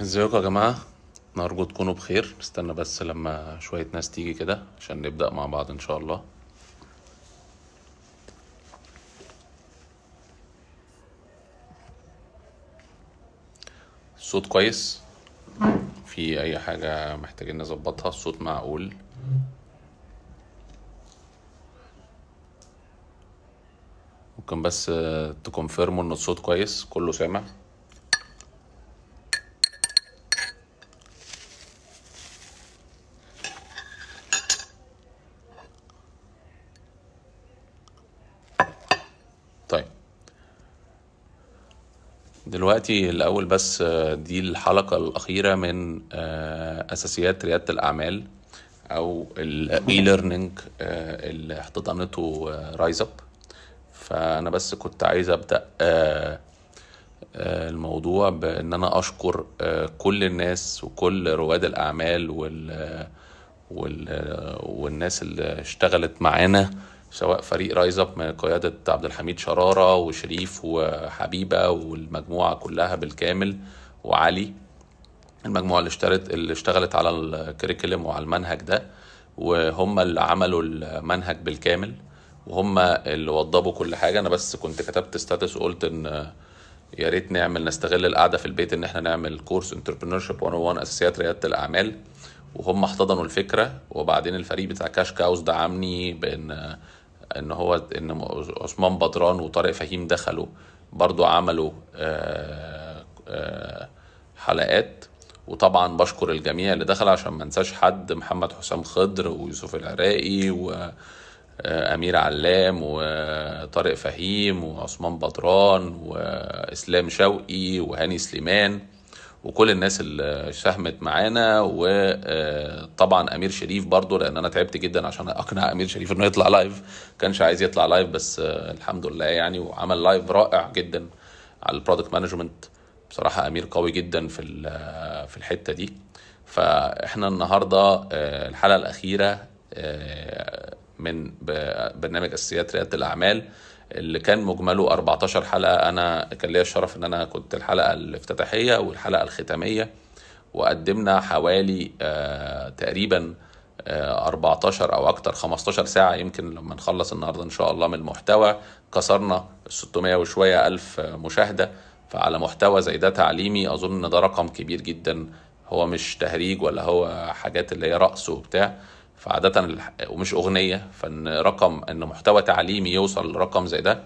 ازيكم يا جماعه نرجو تكونوا بخير نستنى بس لما شويه ناس تيجي كده عشان نبدا مع بعض ان شاء الله الصوت كويس في اي حاجه محتاجين نظبطها الصوت معقول ممكن بس تكونفيرموا ان الصوت كويس كله سامع دلوقتي الأول بس آه، دي الحلقة الأخيرة من آه، أساسيات ريادة الأعمال أو الإي آه، ليرنينج اللي احتضنته رايز أب فأنا بس كنت عايز أبدأ الموضوع بإن أنا أشكر كل الناس وكل رواد الأعمال وال... والناس اللي اشتغلت معانا سواء فريق رايز اب من قياده عبد الحميد شراره وشريف وحبيبه والمجموعه كلها بالكامل وعلي المجموعه اللي اشترت اللي اشتغلت على الكريكلم وعلى المنهج ده وهم اللي عملوا المنهج بالكامل وهم اللي وضبوا كل حاجه انا بس كنت كتبت ستاتس وقلت ان يا ريت نعمل نستغل القعده في البيت ان احنا نعمل كورس انتربرينور شيب 101 اساسيات رياده الاعمال وهم احتضنوا الفكره وبعدين الفريق بتاع كاش كاوز دعمني بان ان هو ان عثمان بدران وطارق فهيم دخلوا برضو عملوا آه، آه، حلقات وطبعا بشكر الجميع اللي دخل عشان ما انساش حد محمد حسام خضر ويوسف العراقي وامير آه، علام وطارق فهيم وعثمان بدران واسلام شوقي وهاني سليمان وكل الناس اللي ساهمت معانا وطبعا آه، امير شريف برضو لان انا تعبت جدا عشان اقنع امير شريف انه يطلع لايف كانش عايز يطلع لايف بس آه، الحمد لله يعني وعمل لايف رائع جدا على البرودكت مانجمنت بصراحه امير قوي جدا في آه، في الحته دي فاحنا النهارده الحلقه الاخيره من برنامج اساسيات رياده الاعمال اللي كان مجمله 14 حلقه انا كان ليا الشرف ان انا كنت الحلقه الافتتاحيه والحلقه الختاميه وقدمنا حوالي آه، تقريبا 14 آه، او اكتر 15 ساعه يمكن لما نخلص النهارده ان شاء الله من المحتوى كسرنا 600 وشويه الف آه، مشاهده فعلى محتوى زي ده تعليمي اظن ان ده رقم كبير جدا هو مش تهريج ولا هو حاجات اللي هي رقص وبتاع فعادة ومش أغنية فإن رقم إن محتوى تعليمي يوصل لرقم زي ده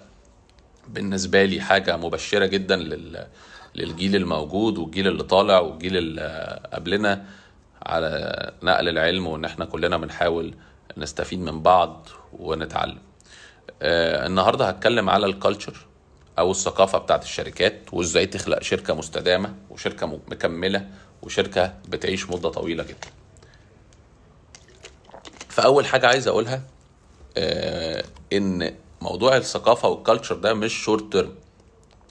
بالنسبة لي حاجة مبشرة جدا لل للجيل الموجود والجيل اللي طالع والجيل اللي قبلنا على نقل العلم وإن إحنا كلنا بنحاول نستفيد من بعض ونتعلم. آه النهارده هتكلم على الكالتشر او الثقافه بتاعت الشركات وازاي تخلق شركه مستدامه وشركه مكمله وشركه بتعيش مده طويله جدا فاول حاجه عايز اقولها آه ان موضوع الثقافه والكالتشر ده مش شورت تيرم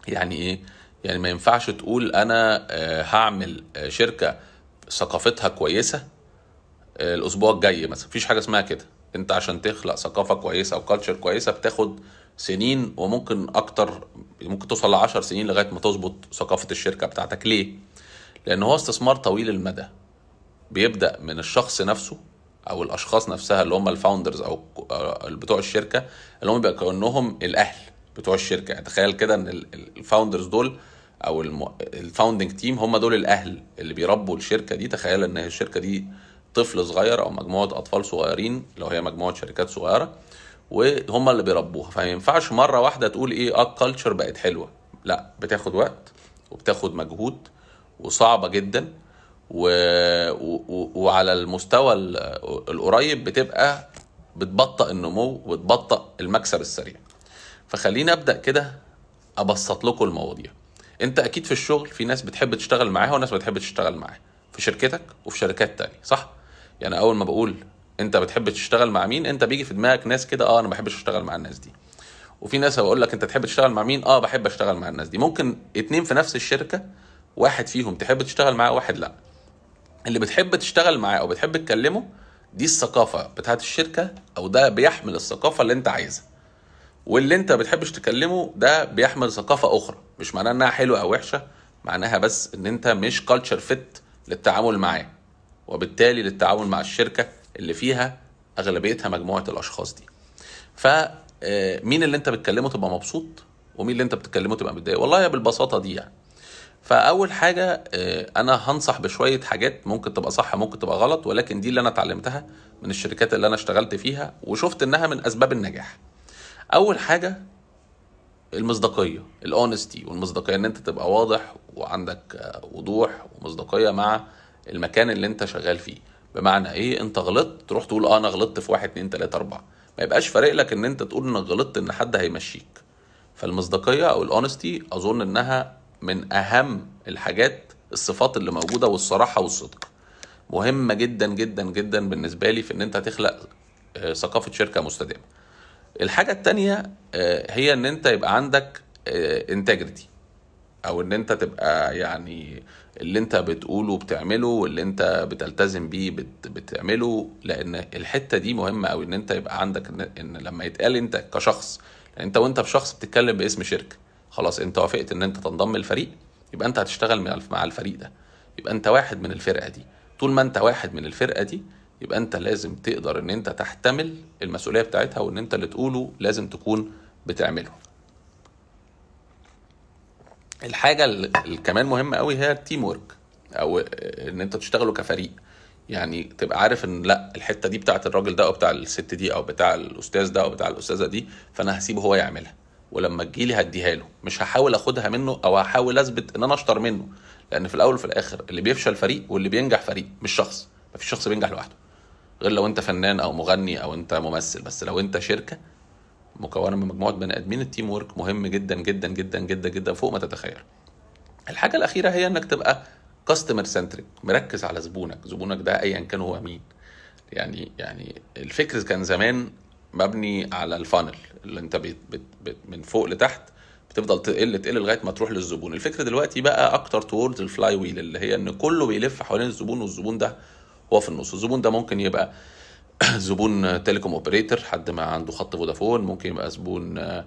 يعني ايه يعني ما ينفعش تقول انا آه هعمل آه، شركه ثقافتها كويسه آه الاسبوع الجاي مثلا مفيش حاجه اسمها كده انت عشان تخلق ثقافه كويسه كالتشر كويسه بتاخد سنين وممكن اكتر ممكن توصل ل 10 سنين لغايه ما تظبط ثقافه الشركه بتاعتك ليه لان هو استثمار طويل المدى بيبدا من الشخص نفسه او الاشخاص نفسها اللي هم الفاوندرز او آه، بتوع الشركه اللي هم بيبقى كانهم الاهل بتوع الشركه يعني تخيل كده ان الفاوندرز دول او الفاوندنج تيم هم دول الاهل اللي بيربوا الشركه دي تخيل ان الشركه دي طفل صغير او مجموعه اطفال صغيرين لو هي مجموعه شركات صغيره وهم اللي بيربوها فما ينفعش مره واحده تقول ايه اه الكالتشر بقت حلوه لا بتاخد وقت وبتاخد مجهود وصعبه جدا و... و... وعلى المستوى القريب بتبقى بتبطئ النمو وتبطئ المكسب السريع فخليني ابدا كده ابسط لكم المواضيع انت اكيد في الشغل في ناس بتحب تشتغل معاها وناس ما بتحبش تشتغل معاها في شركتك وفي شركات تانية صح يعني اول ما بقول انت بتحب تشتغل مع مين انت بيجي في دماغك ناس كده اه انا ما بحبش اشتغل مع الناس دي وفي ناس هقول لك انت تحب تشتغل مع مين اه بحب اشتغل مع الناس دي ممكن اتنين في نفس الشركه واحد فيهم تحب تشتغل معاه واحد لا اللي بتحب تشتغل معاه او بتحب تكلمه دي الثقافه بتاعت الشركه او ده بيحمل الثقافه اللي انت عايزها واللي انت بتحبش تكلمه ده بيحمل ثقافه اخرى مش معناها انها حلوه او وحشه معناها بس ان انت مش كلتشر فيت للتعامل معاه وبالتالي للتعامل مع الشركه اللي فيها اغلبيتها مجموعه الاشخاص دي ف آه، مين اللي انت بتكلمه تبقى مبسوط ومين اللي انت بتكلمه تبقى متضايق والله بالبساطه دي يعني فاول حاجه آه، انا هنصح بشويه حاجات ممكن تبقى صح ممكن تبقى غلط ولكن دي اللي انا اتعلمتها من الشركات اللي انا اشتغلت فيها وشفت انها من اسباب النجاح اول حاجه المصداقيه الاونستي والمصداقيه ان انت تبقى واضح وعندك آه، وضوح ومصداقيه مع المكان اللي انت شغال فيه بمعنى ايه انت غلطت تروح تقول اه انا غلطت في واحد اتنين تلاته اربعه ما يبقاش فارق لك ان انت تقول انك غلطت ان حد هيمشيك فالمصداقيه او الاونستي اظن انها من اهم الحاجات الصفات اللي موجوده والصراحه والصدق مهمه جدا جدا جدا بالنسبه لي في ان انت تخلق آه، ثقافه شركه مستدامه الحاجه الثانيه آه، هي ان انت يبقى عندك انتجريتي آه، او ان انت تبقى يعني اللي انت بتقوله وبتعمله واللي انت بتلتزم بيه بت بتعمله لان الحته دي مهمه او ان انت يبقى عندك ان, إن لما يتقال انت كشخص يعني انت وانت بشخص بتتكلم باسم شركه خلاص انت وافقت ان انت تنضم الفريق يبقى انت هتشتغل مع الفريق ده يبقى انت واحد من الفرقه دي طول ما انت واحد من الفرقه دي يبقى انت لازم تقدر ان انت تحتمل المسؤوليه بتاعتها وان انت اللي تقوله لازم تكون بتعمله الحاجه اللي كمان مهمه قوي هي التيم ورك او ان انت تشتغلوا كفريق يعني تبقى عارف ان لا الحته دي بتاعت الراجل ده او بتاع الست دي او بتاع الاستاذ ده او بتاع الاستاذه دي فانا هسيبه هو يعملها ولما تجي لي هديها له مش هحاول اخدها منه او هحاول اثبت ان انا اشطر منه لان في الاول وفي الاخر اللي بيفشل فريق واللي بينجح فريق مش شخص مفيش شخص بينجح لوحده غير لو انت فنان او مغني او انت ممثل بس لو انت شركه مكونه من مجموعه بني ادمين التيم ورك مهم جدا جدا جدا جدا جدا فوق ما تتخيل الحاجه الاخيره هي انك تبقى كاستمر سنتريك مركز على زبونك زبونك ده ايا كان هو مين يعني يعني الفكر كان زمان مبني على الفانل اللي انت بت بت بت من فوق لتحت بتفضل تقل تقل لغايه ما تروح للزبون الفكره دلوقتي بقى اكتر تورد الفلاي ويل اللي هي ان كله بيلف حوالين الزبون والزبون ده هو في النص الزبون ده ممكن يبقى زبون تيليكوم اوبريتور حد ما عنده خط فودافون ممكن يبقى زبون آه،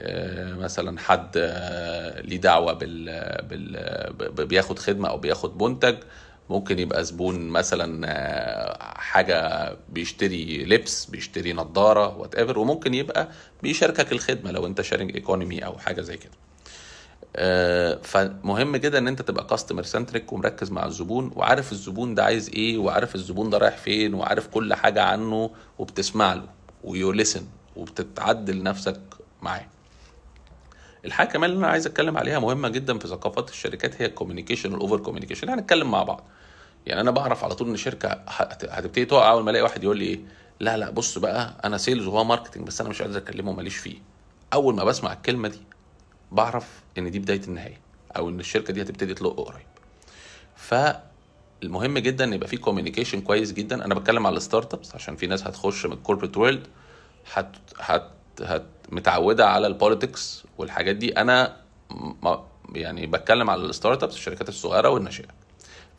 آه، مثلا حد آه، ليه دعوه بال... بياخد خدمه او بياخد منتج ممكن يبقى زبون مثلا آه، حاجه بيشتري لبس بيشتري نظاره وات ايفر وممكن يبقى بيشاركك الخدمه لو انت شارينج ايكونومي او حاجه زي كده آه، فمهم جدا ان انت تبقى كاستمر سنتريك ومركز مع الزبون وعارف الزبون ده عايز ايه وعارف الزبون ده رايح فين وعارف كل حاجه عنه وبتسمع له ويو لسن وبتتعدل نفسك معاه الحاجه كمان اللي انا عايز اتكلم عليها مهمه جدا في ثقافات الشركات هي الكوميونيكيشن والاوفر كوميونيكيشن هنتكلم مع بعض يعني انا بعرف على طول ان الشركه هتبتدي تقع اول ما الاقي واحد يقول لي ايه لا لا بص بقى انا سيلز وهو ماركتنج بس انا مش قادر اكلمه ماليش فيه اول ما بسمع الكلمه دي بعرف ان دي بدايه النهايه او ان الشركه دي هتبتدي تلق قريب فالمهم جدا ان يبقى في كوميونيكيشن كويس جدا انا بتكلم على الستارت ابس عشان في ناس هتخش من الكوربريت وورلد هت هت هت متعوده على البوليتكس والحاجات دي انا يعني بتكلم على الستارت ابس الشركات الصغيره والناشئه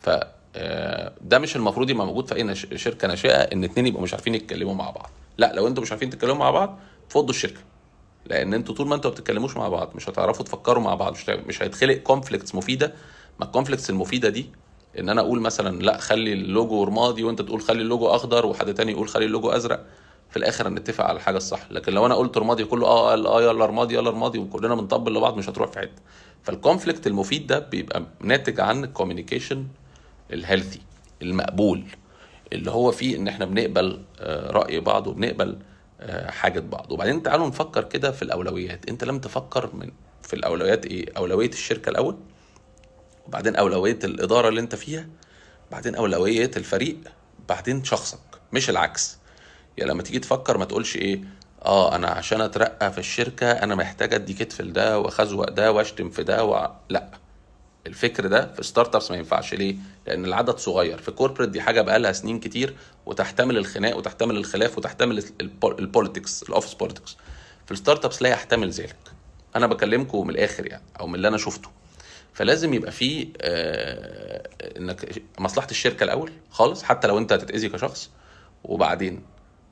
ف آه، ده مش المفروض يبقى موجود في اي شركه ناشئه ان اتنين يبقوا مش عارفين يتكلموا مع بعض لا لو انتوا مش عارفين تتكلموا مع بعض فضوا الشركه لان انتوا طول ما انتوا ما بتتكلموش مع بعض مش هتعرفوا تفكروا مع بعض مش مش هيتخلق كونفليكتس مفيده ما الكونفليكتس المفيده دي ان انا اقول مثلا لا خلي اللوجو رمادي وانت تقول خلي اللوجو اخضر وحد تاني يقول خلي اللوجو ازرق في الاخر هنتفق على الحاجه الصح لكن لو انا قلت رمادي كله اه قال اه يلا رمادي يلا رمادي وكلنا بنطبل لبعض مش هتروح في حته فالكونفليكت المفيد ده بيبقى ناتج عن الكوميونيكيشن الهيلثي المقبول اللي هو فيه ان احنا بنقبل آه، راي بعض وبنقبل آه، حاجه بعض وبعدين تعالوا نفكر كده في الاولويات انت لم تفكر من في الاولويات ايه اولويه الشركه الاول وبعدين اولويه الاداره اللي انت فيها بعدين اولويه الفريق بعدين شخصك مش العكس يعني لما تيجي تفكر ما تقولش ايه اه انا عشان اترقى في الشركه انا محتاج ادي كتف لده واخزوق ده واشتم في ده و... لا الفكر ده في ستارت ابس ما ينفعش ليه؟ لان العدد صغير في كوربريت دي حاجه بقالها سنين كتير وتحتمل الخناق وتحتمل الخلاف وتحتمل البوليتكس الاوفيس بوليتكس في الستارت ابس لا يحتمل ذلك انا بكلمكم من الاخر يعني او من اللي انا شفته فلازم يبقى في آه انك مصلحه الشركه الاول خالص حتى لو انت هتتاذي كشخص وبعدين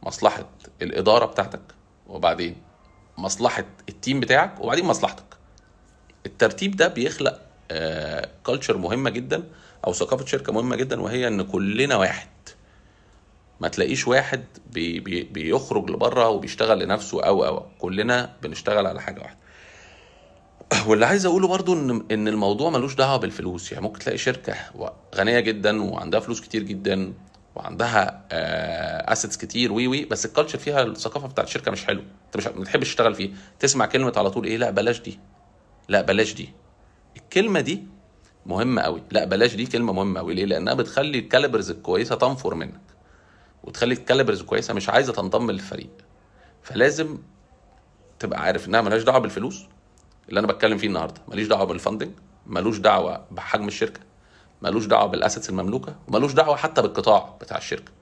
مصلحه الاداره بتاعتك وبعدين مصلحه التيم بتاعك وبعدين مصلحتك الترتيب ده بيخلق كلتشر آه، مهمه جدا او ثقافه شركه مهمه جدا وهي ان كلنا واحد ما تلاقيش واحد بي بي بيخرج لبره وبيشتغل لنفسه او او كلنا بنشتغل على حاجه واحده واللي عايز اقوله برضو ان ان الموضوع ملوش دعوه بالفلوس يعني ممكن تلاقي شركه غنيه جدا وعندها فلوس كتير جدا وعندها اسيتس آه، كتير وي وي بس الكالتشر فيها الثقافه بتاعت الشركه مش حلوه انت مش بتحب تشتغل فيه تسمع كلمه على طول ايه لا بلاش دي لا بلاش دي الكلمه دي مهمه قوي لا بلاش دي كلمه مهمه قوي ليه لانها بتخلي الكالبرز الكويسه تنفر منك وتخلي الكالبرز الكويسه مش عايزه تنضم للفريق فلازم تبقى عارف انها ملهاش دعوه بالفلوس اللي انا بتكلم فيه النهارده ماليش دعوه بالفاندنج ملوش دعوه بحجم الشركه ملوش دعوه بالاسيتس المملوكه وملوش دعوه حتى بالقطاع بتاع الشركه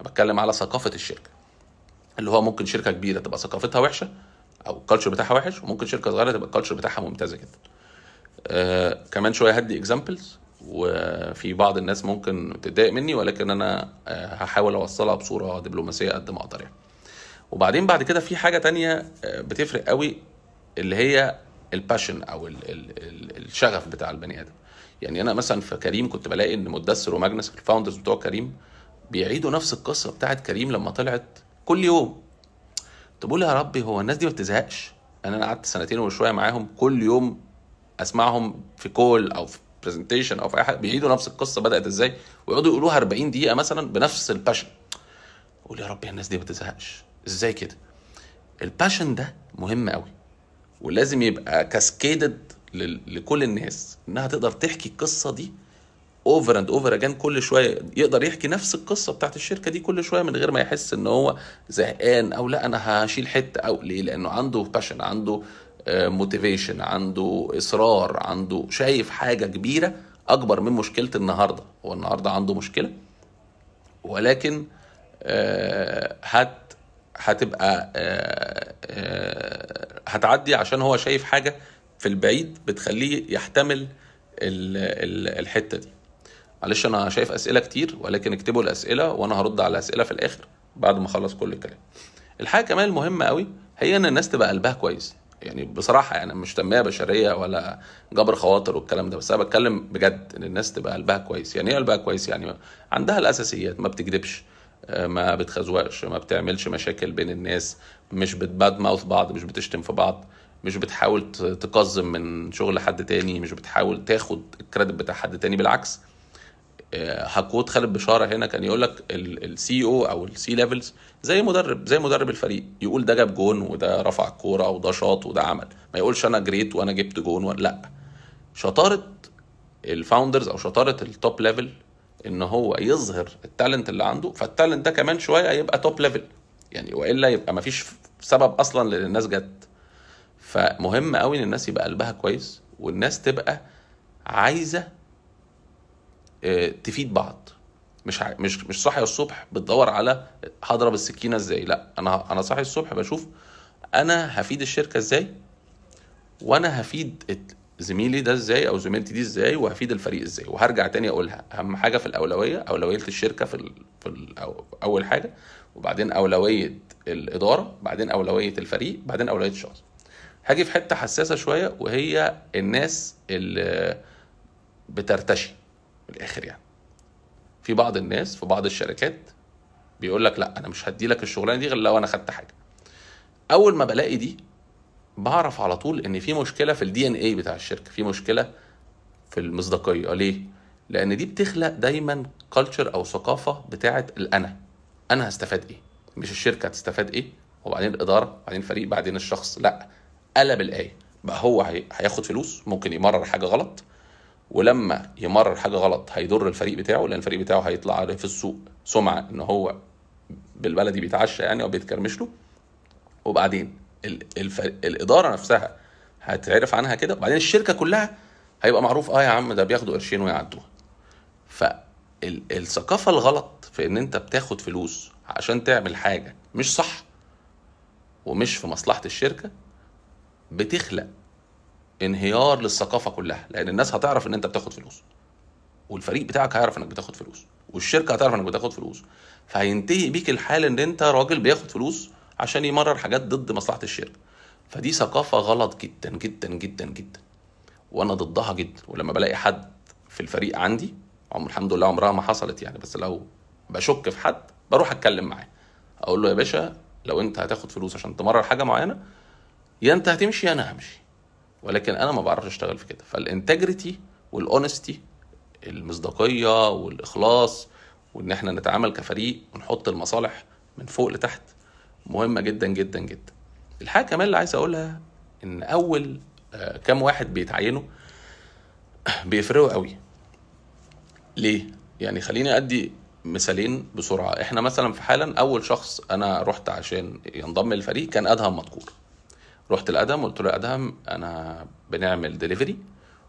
انا بتكلم على ثقافه الشركه اللي هو ممكن شركه كبيره تبقى ثقافتها وحشه او الكالتشر بتاعها وحش وممكن شركه صغيره تبقى الكالتشر بتاعها ممتازه جدا آه كمان شويه هدي اكزامبلز وفي بعض الناس ممكن تتضايق مني ولكن انا آه هحاول اوصلها بصوره دبلوماسيه قد ما اقدر يعني وبعدين بعد كده في حاجه تانية آه بتفرق قوي اللي هي الباشن او الـ الـ الـ الشغف بتاع البني ادم يعني انا مثلا في كريم كنت بلاقي ان مدثر وماجنس الفاوندرز بتوع كريم بيعيدوا نفس القصه بتاعت كريم لما طلعت كل يوم طب يا ربي هو الناس دي ما بتزهقش يعني انا قعدت سنتين وشويه معاهم كل يوم اسمعهم في كول او في برزنتيشن او في اي حاجه بيعيدوا نفس القصه بدات ازاي ويقعدوا يقولوها 40 دقيقه مثلا بنفس الباشن اقول يا ربي الناس دي ما بتزهقش ازاي كده الباشن ده مهم قوي ولازم يبقى كاسكيدد لكل الناس انها تقدر تحكي القصه دي اوفر اند اوفر اجان كل شويه يقدر يحكي نفس القصه بتاعت الشركه دي كل شويه من غير ما يحس ان هو زهقان او لا انا هشيل حته او ليه لانه عنده باشن عنده موتيفيشن آه، عنده اصرار عنده شايف حاجه كبيره اكبر من مشكله النهارده هو النهارده عنده مشكله ولكن آه، هت هتبقى آه، هتعدي عشان هو شايف حاجه في البعيد بتخليه يحتمل الحته دي معلش انا شايف اسئله كتير ولكن اكتبوا الاسئله وانا هرد على الاسئله في الاخر بعد ما اخلص كل الكلام الحاجه كمان المهمه قوي هي ان الناس تبقى قلبها كويس يعني بصراحه يعني مش تنميه بشريه ولا جبر خواطر والكلام ده بس انا بتكلم بجد ان الناس تبقى قلبها كويس يعني ايه قلبها كويس يعني عندها الاساسيات ما بتكذبش ما بتخزوقش ما بتعملش مشاكل بين الناس مش بتباد ماوث بعض مش بتشتم في بعض مش بتحاول تقزم من شغل حد تاني مش بتحاول تاخد الكريدت بتاع حد تاني بالعكس هكوت آه، خالد بشاره هنا كان يقول لك السي e او او السي ليفلز زي مدرب زي مدرب الفريق يقول ده جاب جون وده رفع الكوره وده شاط وده عمل ما يقولش انا جريت وانا جبت جون ولا لا شطاره الفاوندرز او شطاره التوب ليفل ان هو يظهر التالنت اللي عنده فالتالنت ده كمان شويه يبقى توب ليفل يعني والا يبقى ما فيش سبب اصلا للناس جت فمهم قوي ان الناس يبقى قلبها كويس والناس تبقى عايزه آه، تفيد بعض مش مش مش صاحي الصبح بتدور على هضرب السكينه ازاي لا انا انا صاحي الصبح بشوف انا هفيد الشركه ازاي وانا هفيد زميلي ده ازاي او زميلتي دي ازاي وهفيد الفريق ازاي وهرجع تاني اقولها اهم حاجه في الاولويه اولويه الشركه في, في اول حاجه وبعدين اولويه الاداره بعدين اولويه الفريق بعدين اولويه الشخص هاجي في حته حساسه شويه وهي الناس اللي بترتشي من الاخر يعني في بعض الناس في بعض الشركات بيقول لك لا انا مش هدي لك الشغلانه دي غير لو انا خدت حاجه اول ما بلاقي دي بعرف على طول ان في مشكله في الدي ان اي بتاع الشركه في مشكله في المصداقيه ليه لان دي بتخلق دايما كلتشر او ثقافه بتاعه الانا انا هستفاد ايه مش الشركه هتستفاد ايه وبعدين الاداره وبعدين الفريق بعدين الشخص لا قلب الايه بقى هو هياخد فلوس ممكن يمرر حاجه غلط ولما يمرر حاجه غلط هيضر الفريق بتاعه لان الفريق بتاعه هيطلع عليه في السوق سمعه ان هو بالبلدي بيتعشى يعني او بيتكرمش له وبعدين الاداره نفسها هتعرف عنها كده وبعدين الشركه كلها هيبقى معروف اه يا عم ده بياخدوا قرشين ويعدوها فالثقافه الغلط في ان انت بتاخد فلوس عشان تعمل حاجه مش صح ومش في مصلحه الشركه بتخلق انهيار للثقافه كلها لان الناس هتعرف ان انت بتاخد فلوس والفريق بتاعك هيعرف انك بتاخد فلوس والشركه هتعرف انك بتاخد فلوس فهينتهي بيك الحال ان انت راجل بياخد فلوس عشان يمرر حاجات ضد مصلحه الشركه فدي ثقافه غلط جدا جدا جدا جدا وانا ضدها جدا ولما بلاقي حد في الفريق عندي عم الحمد لله عمرها ما حصلت يعني بس لو بشك في حد بروح اتكلم معاه اقول له يا باشا لو انت هتاخد فلوس عشان تمرر حاجه معينه يا انت هتمشي يا انا همشي ولكن انا ما بعرفش اشتغل في كده فالانتجريتي والاونستي المصداقيه والاخلاص وان احنا نتعامل كفريق ونحط المصالح من فوق لتحت مهمه جدا جدا جدا الحاجه كمان اللي عايز اقولها ان اول آه، كام واحد بيتعينوا بيفرقوا قوي ليه يعني خليني ادي مثالين بسرعه احنا مثلا في حالا اول شخص انا رحت عشان ينضم للفريق كان ادهم مدكور رحت لادهم قلت له ادهم انا بنعمل دليفري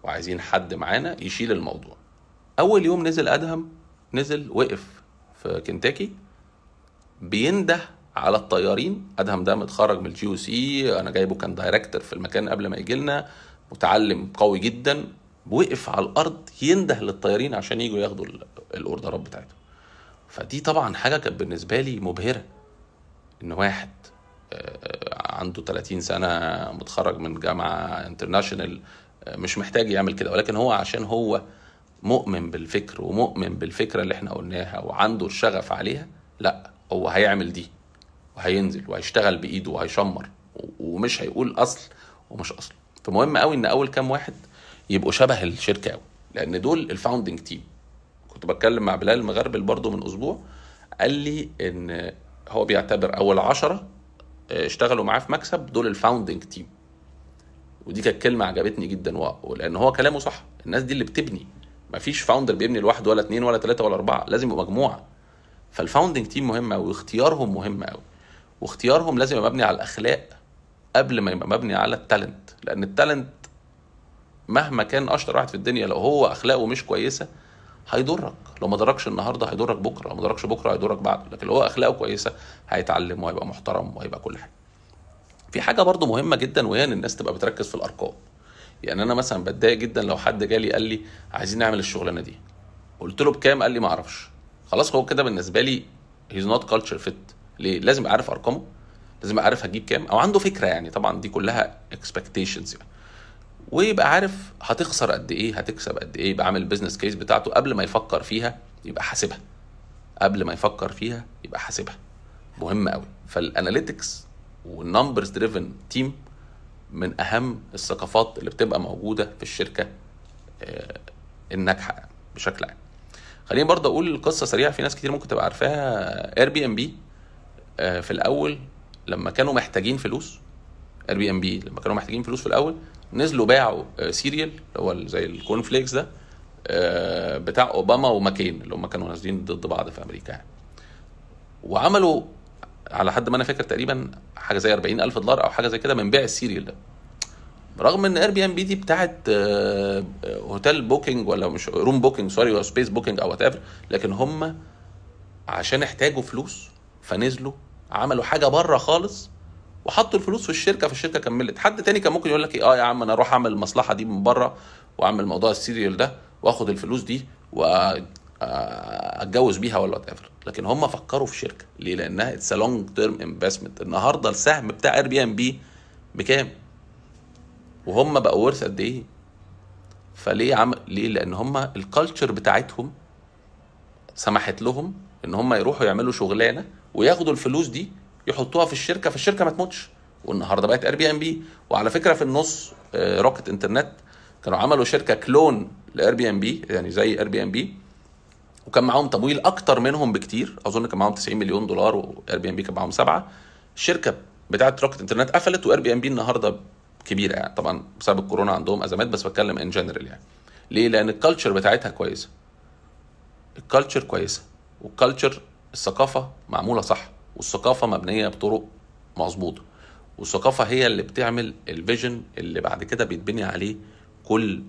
وعايزين حد معانا يشيل الموضوع اول يوم نزل ادهم نزل وقف في كنتاكي بينده على الطيارين ادهم ده متخرج من الجي سي انا جايبه كان دايركتور في المكان قبل ما يجي لنا متعلم قوي جدا وقف على الارض ينده للطيارين عشان يجوا ياخدوا الاوردرات بتاعتهم فدي طبعا حاجه كانت بالنسبه لي مبهره ان واحد عنده 30 سنه متخرج من جامعه انترناشونال مش محتاج يعمل كده ولكن هو عشان هو مؤمن بالفكر ومؤمن بالفكره اللي احنا قلناها وعنده الشغف عليها لا هو هيعمل دي وهينزل وهيشتغل بايده وهيشمر ومش هيقول اصل ومش اصل فمهم قوي ان اول كام واحد يبقوا شبه الشركه قوي لان دول الفاوندنج تيم كنت بتكلم مع بلال المغربل برضو من اسبوع قال لي ان هو بيعتبر اول عشرة اشتغلوا معاه في مكسب دول الفاوندنج تيم ودي كانت كلمه عجبتني جدا لان هو كلامه صح الناس دي اللي بتبني مفيش فاوندر بيبني لوحده ولا اتنين ولا تلاته ولا اربعه لازم يبقى مجموعه فالفاوندنج تيم مهم قوي واختيارهم مهم قوي واختيارهم لازم يبقى مبني على الاخلاق قبل ما يبقى مبني على التالنت لان التالنت مهما كان اشطر واحد في الدنيا لو هو اخلاقه مش كويسه هيضرك لو ما دركش النهارده هيضرك بكره لو ما دركش بكره هيضرك بعده لكن لو هو اخلاقه كويسه هيتعلم وهيبقى محترم وهيبقى كل حاجه في حاجه برضو مهمه جدا وهي ان الناس تبقى بتركز في الارقام يعني انا مثلا بتضايق جدا لو حد جالي قال لي عايزين نعمل الشغلانه دي قلت له بكام قال لي ما اعرفش خلاص هو كده بالنسبه لي هيز نوت كلتشر فيت ليه لازم عارف ارقامه لازم عارف هجيب كام او عنده فكره يعني طبعا دي كلها اكسبكتيشنز يعني ويبقى عارف هتخسر قد ايه هتكسب قد ايه يبقى عامل البيزنس كيس بتاعته قبل ما يفكر فيها يبقى حاسبها قبل ما يفكر فيها يبقى حاسبها مهم قوي فالاناليتكس والنمبرز دريفن تيم من اهم الثقافات اللي بتبقى موجوده في الشركه آه، الناجحه بشكل عام خليني برضه اقول قصه سريعه في ناس كتير ممكن تبقى عارفاها اير بي ام بي في الاول لما كانوا محتاجين فلوس اير بي ام بي لما كانوا محتاجين فلوس في الاول نزلوا باعوا آه، سيريال اللي هو زي الكورن فليكس ده آه، بتاع اوباما وماكين اللي هم كانوا نازلين ضد بعض في امريكا يعني وعملوا على حد ما انا فاكر تقريبا حاجه زي 40000 دولار او حاجه زي كده من بيع السيريال ده رغم ان اير بي ام بي دي بتاعت آه، هوتيل بوكينج ولا مش روم بوكينج سوري ولا سبيس بوكينج او وات لكن هم عشان احتاجوا فلوس فنزلوا عملوا حاجه بره خالص وحط الفلوس في الشركه فالشركه كملت حد تاني كان ممكن يقول لك إيه، اه يا عم انا اروح اعمل المصلحه دي من بره واعمل موضوع السيريال ده واخد الفلوس دي واتجوز آه، بيها ولا وات لكن هم فكروا في شركه ليه لانها اتس لونج تيرم انفستمنت النهارده السهم بتاع اير بي ام بي بكام وهم بقوا ورث قد ايه فليه عم... ليه لان هم الكالتشر بتاعتهم سمحت لهم ان هم يروحوا يعملوا شغلانه وياخدوا الفلوس دي يحطوها في الشركه فالشركه ما تموتش والنهارده بقت اير بي ام بي وعلى فكره في النص روكت آه، انترنت كانوا عملوا شركه كلون لاير بي ام بي يعني زي اير بي ام بي وكان معاهم تمويل اكتر منهم بكتير اظن كان معاهم 90 مليون دولار واير بي ام بي كان معاهم سبعه الشركه بتاعت روكت انترنت قفلت واير بي ام بي النهارده كبيره يعني طبعا بسبب الكورونا عندهم ازمات بس بتكلم ان جنرال يعني ليه لان الكالتشر بتاعتها كويسه الكالتشر كويسه والكالتشر الثقافه معموله صح والثقافه مبنيه بطرق مظبوطه والثقافه هي اللي بتعمل الفيجن اللي بعد كده بيتبني عليه كل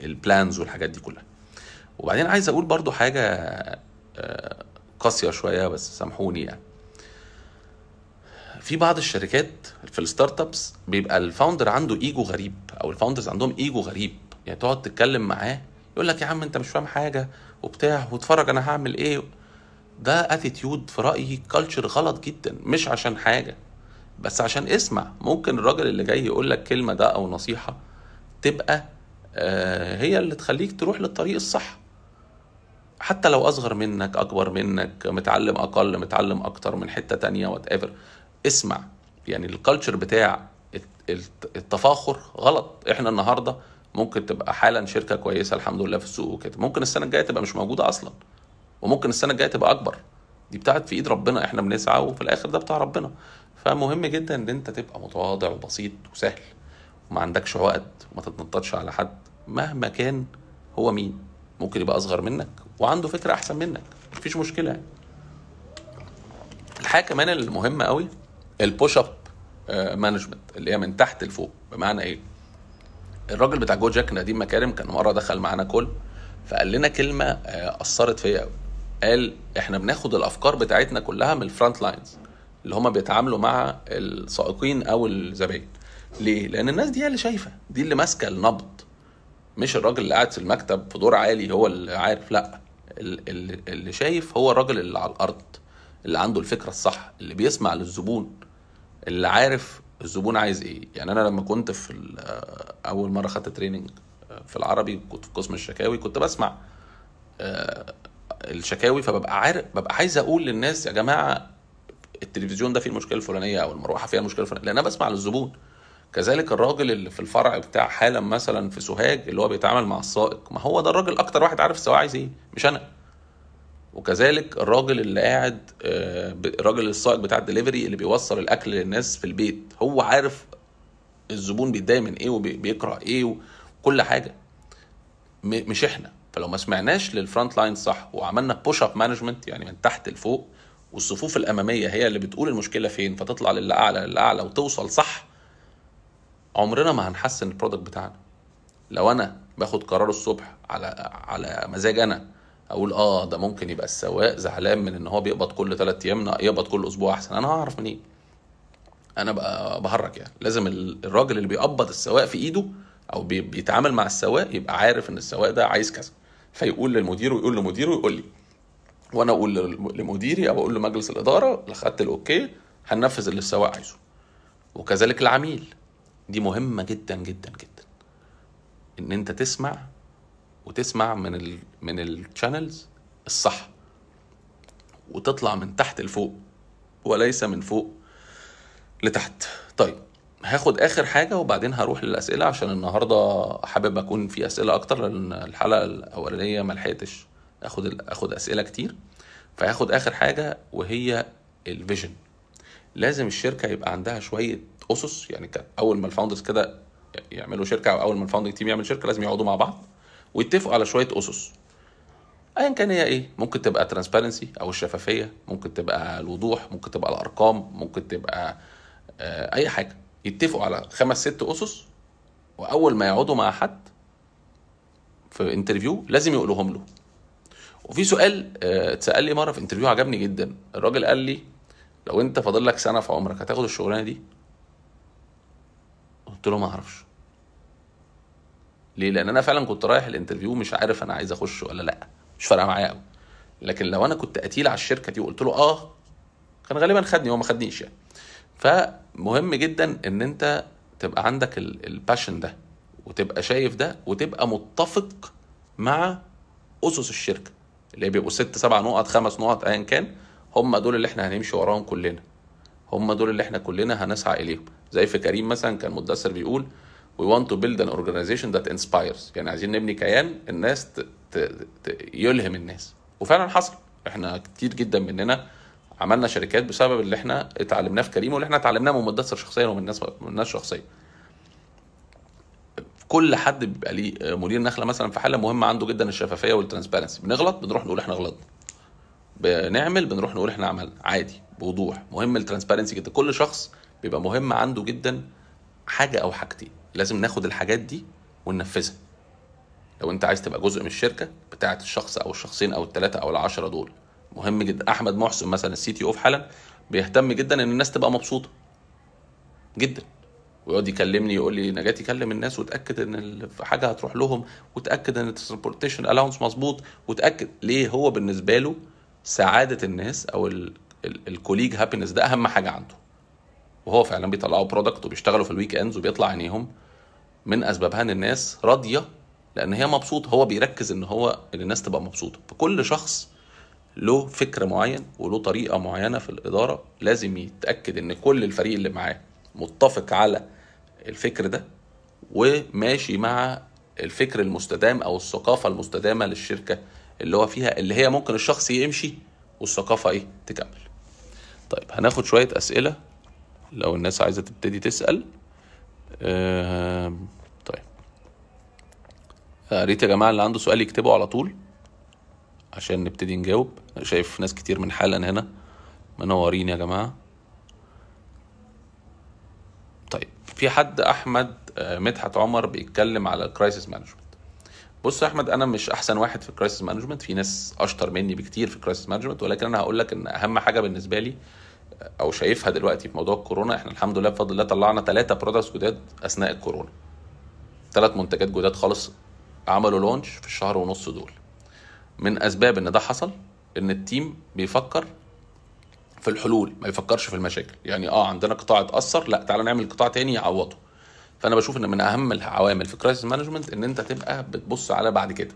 البلانز والحاجات دي كلها وبعدين عايز اقول برضو حاجه آه، قاسيه شويه بس سامحوني يعني في بعض الشركات في الستارت ابس بيبقى الفاوندر عنده ايجو غريب او الفاوندرز عندهم ايجو غريب يعني تقعد تتكلم معاه يقول لك يا عم انت مش فاهم حاجه وبتاع واتفرج انا هعمل ايه ده اتيتيود في رايي كلتشر غلط جدا مش عشان حاجه بس عشان اسمع ممكن الراجل اللي جاي يقول لك كلمه ده او نصيحه تبقى آه هي اللي تخليك تروح للطريق الصح حتى لو اصغر منك اكبر منك متعلم اقل متعلم اكتر من حته تانية وات ايفر اسمع يعني الكالتشر بتاع التفاخر غلط احنا النهارده ممكن تبقى حالا شركه كويسه الحمد لله في السوق وكده ممكن السنه الجايه تبقى مش موجوده اصلا وممكن السنه الجايه تبقى اكبر دي بتاعت في ايد ربنا احنا بنسعى وفي الاخر ده بتاع ربنا فمهم جدا ان انت تبقى متواضع وبسيط وسهل وما عندكش عقد وما تتنططش على حد مهما كان هو مين ممكن يبقى اصغر منك وعنده فكره احسن منك مفيش مشكله يعني. الحاجه كمان المهمه قوي البوش اب مانجمنت اللي هي من تحت لفوق بمعنى ايه الراجل بتاع جو جاك نديم مكارم كان مره دخل معانا كل فقال لنا كلمه آه، اثرت فيا قوي قال احنا بناخد الافكار بتاعتنا كلها من الفرونت لاينز اللي هم بيتعاملوا مع السائقين او الزبائن ليه لان الناس دي هي اللي شايفه دي اللي ماسكه النبض مش الراجل اللي قاعد في المكتب في دور عالي هو اللي عارف لا اللي شايف هو الراجل اللي على الارض اللي عنده الفكره الصح اللي بيسمع للزبون اللي عارف الزبون عايز ايه يعني انا لما كنت في اول مره خدت تريننج في العربي كنت في قسم الشكاوي كنت بسمع آه، الشكاوي فببقى عارف ببقى عايز اقول للناس يا جماعه التلفزيون ده فيه المشكله الفلانيه او المروحه فيها المشكله الفلانيه لان انا بسمع للزبون كذلك الراجل اللي في الفرع بتاع حالم مثلا في سوهاج اللي هو بيتعامل مع السائق ما هو ده الراجل اكتر واحد عارف السواق عايز ايه مش انا وكذلك الراجل اللي قاعد آه، الراجل السائق بتاع الدليفري اللي بيوصل الاكل للناس في البيت هو عارف الزبون بيتضايق من ايه وبيكره ايه وكل حاجه مش احنا فلو ما سمعناش للفرونت لاين صح وعملنا بوش اب مانجمنت يعني من تحت لفوق والصفوف الاماميه هي اللي بتقول المشكله فين فتطلع للاعلى للاعلى وتوصل صح عمرنا ما هنحسن البرودكت بتاعنا لو انا باخد قرار الصبح على على مزاج انا اقول اه ده ممكن يبقى السواق زعلان من ان هو بيقبض كل ثلاث ايام يقبض كل اسبوع احسن انا هعرف منين إيه؟ انا بقى بهرج يعني لازم الراجل اللي بيقبض السواق في ايده او بيتعامل مع السواق يبقى عارف ان السواق ده عايز كذا فيقول للمدير ويقول لمديره ويقول لي وانا اقول لمديري او اقول لمجلس الاداره خدت الاوكي هننفذ اللي السواق عايزه وكذلك العميل دي مهمه جدا جدا جدا ان انت تسمع وتسمع من الـ من الشانلز الصح وتطلع من تحت لفوق وليس من فوق لتحت طيب هاخد اخر حاجه وبعدين هروح للاسئله عشان النهارده حابب اكون في اسئله اكتر لان الحلقه الاولانيه ما لحقتش اخد اخد اسئله كتير فهاخد اخر حاجه وهي الفيجن لازم الشركه يبقى عندها شويه اسس يعني اول ما الفاوندرز كده يعملوا شركه او اول ما الفاوندنج تيم يعمل شركه لازم يقعدوا مع بعض ويتفقوا على شويه اسس ايا كان هي ايه ممكن تبقى ترانسبيرنسي او الشفافيه ممكن تبقى الوضوح ممكن تبقى الارقام ممكن تبقى آه، اي حاجه يتفقوا على خمس ست اسس واول ما يقعدوا مع حد في انترفيو لازم يقولوهم له وفي سؤال آه، اتسال لي مره في انترفيو عجبني جدا الراجل قال لي لو انت فاضل لك سنه في عمرك هتاخد الشغلانه دي قلت له ما اعرفش ليه لان انا فعلا كنت رايح الانترفيو مش عارف انا عايز اخش ولا لا مش فارقه معايا قوي لكن لو انا كنت قتيل على الشركه دي وقلت له اه كان غالبا خدني هو ما خدنيش يعني فمهم جدا ان انت تبقى عندك الباشن ده وتبقى شايف ده وتبقى متفق مع اسس الشركه اللي بيبقوا ست سبع نقط خمس نقط ايا كان هم دول اللي احنا هنمشي وراهم كلنا هم دول اللي احنا كلنا هنسعى اليهم زي في كريم مثلا كان مدثر بيقول وي want تو بيلد ان اورجانيزيشن ذات انسبايرز يعني عايزين نبني كيان الناس ت... ت... ت... يلهم الناس وفعلا حصل احنا كتير جدا مننا عملنا شركات بسبب اللي احنا اتعلمناه في كريم واللي احنا اتعلمناه من مدثر شخصيا ومن ناس من ناس شخصيا كل حد بيبقى ليه مدير نخله مثلا في حاله مهمه عنده جدا الشفافيه والترانسبيرنسي بنغلط بنروح نقول احنا غلطنا بنعمل بنروح نقول احنا عملنا عادي بوضوح مهم الترانسبيرنسي جدا كل شخص بيبقى مهم عنده جدا حاجه او حاجتين لازم ناخد الحاجات دي وننفذها لو انت عايز تبقى جزء من الشركه بتاعه الشخص او الشخصين او الثلاثه او العشره دول مهم جدا احمد محسن مثلا السي تي او في حالا بيهتم جدا ان الناس تبقى مبسوطه جدا ويقعد يكلمني يقول لي نجات يكلم الناس وتاكد ان حاجه هتروح لهم وتاكد ان الترانسبورتيشن الاونس مظبوط وتاكد ليه هو بالنسبه له سعاده الناس او الكوليج هابينس ده اهم حاجه عنده وهو فعلا بيطلعوا برودكت وبيشتغلوا في الويك اندز وبيطلع عينيهم من اسبابها ان الناس راضيه لان هي مبسوطه هو بيركز ان هو ان الناس تبقى مبسوطه فكل شخص له فكر معين وله طريقه معينه في الاداره لازم يتاكد ان كل الفريق اللي معاه متفق على الفكر ده وماشي مع الفكر المستدام او الثقافه المستدامه للشركه اللي هو فيها اللي هي ممكن الشخص يمشي والثقافه ايه تكمل طيب هناخد شويه اسئله لو الناس عايزه تبتدي تسال طيب يا ريت يا جماعه اللي عنده سؤال يكتبه على طول عشان نبتدي نجاوب شايف ناس كتير من حالا هنا منورين يا جماعة طيب في حد أحمد آه، مدحت عمر بيتكلم على الكرايسيس مانجمنت بص يا احمد انا مش احسن واحد في الكرايسيس مانجمنت في ناس اشطر مني بكتير في الكرايسيس مانجمنت ولكن انا هقول لك ان اهم حاجه بالنسبه لي او شايفها دلوقتي في موضوع الكورونا احنا الحمد لله بفضل الله طلعنا ثلاثه برودكتس جداد اثناء الكورونا ثلاث منتجات جداد خالص عملوا لونش في الشهر ونص دول من اسباب ان ده حصل ان التيم بيفكر في الحلول ما يفكرش في المشاكل يعني اه عندنا قطاع اتاثر لا تعالى نعمل قطاع تاني يعوضه فانا بشوف ان من اهم العوامل في كرايسيس مانجمنت ان انت تبقى بتبص على بعد كده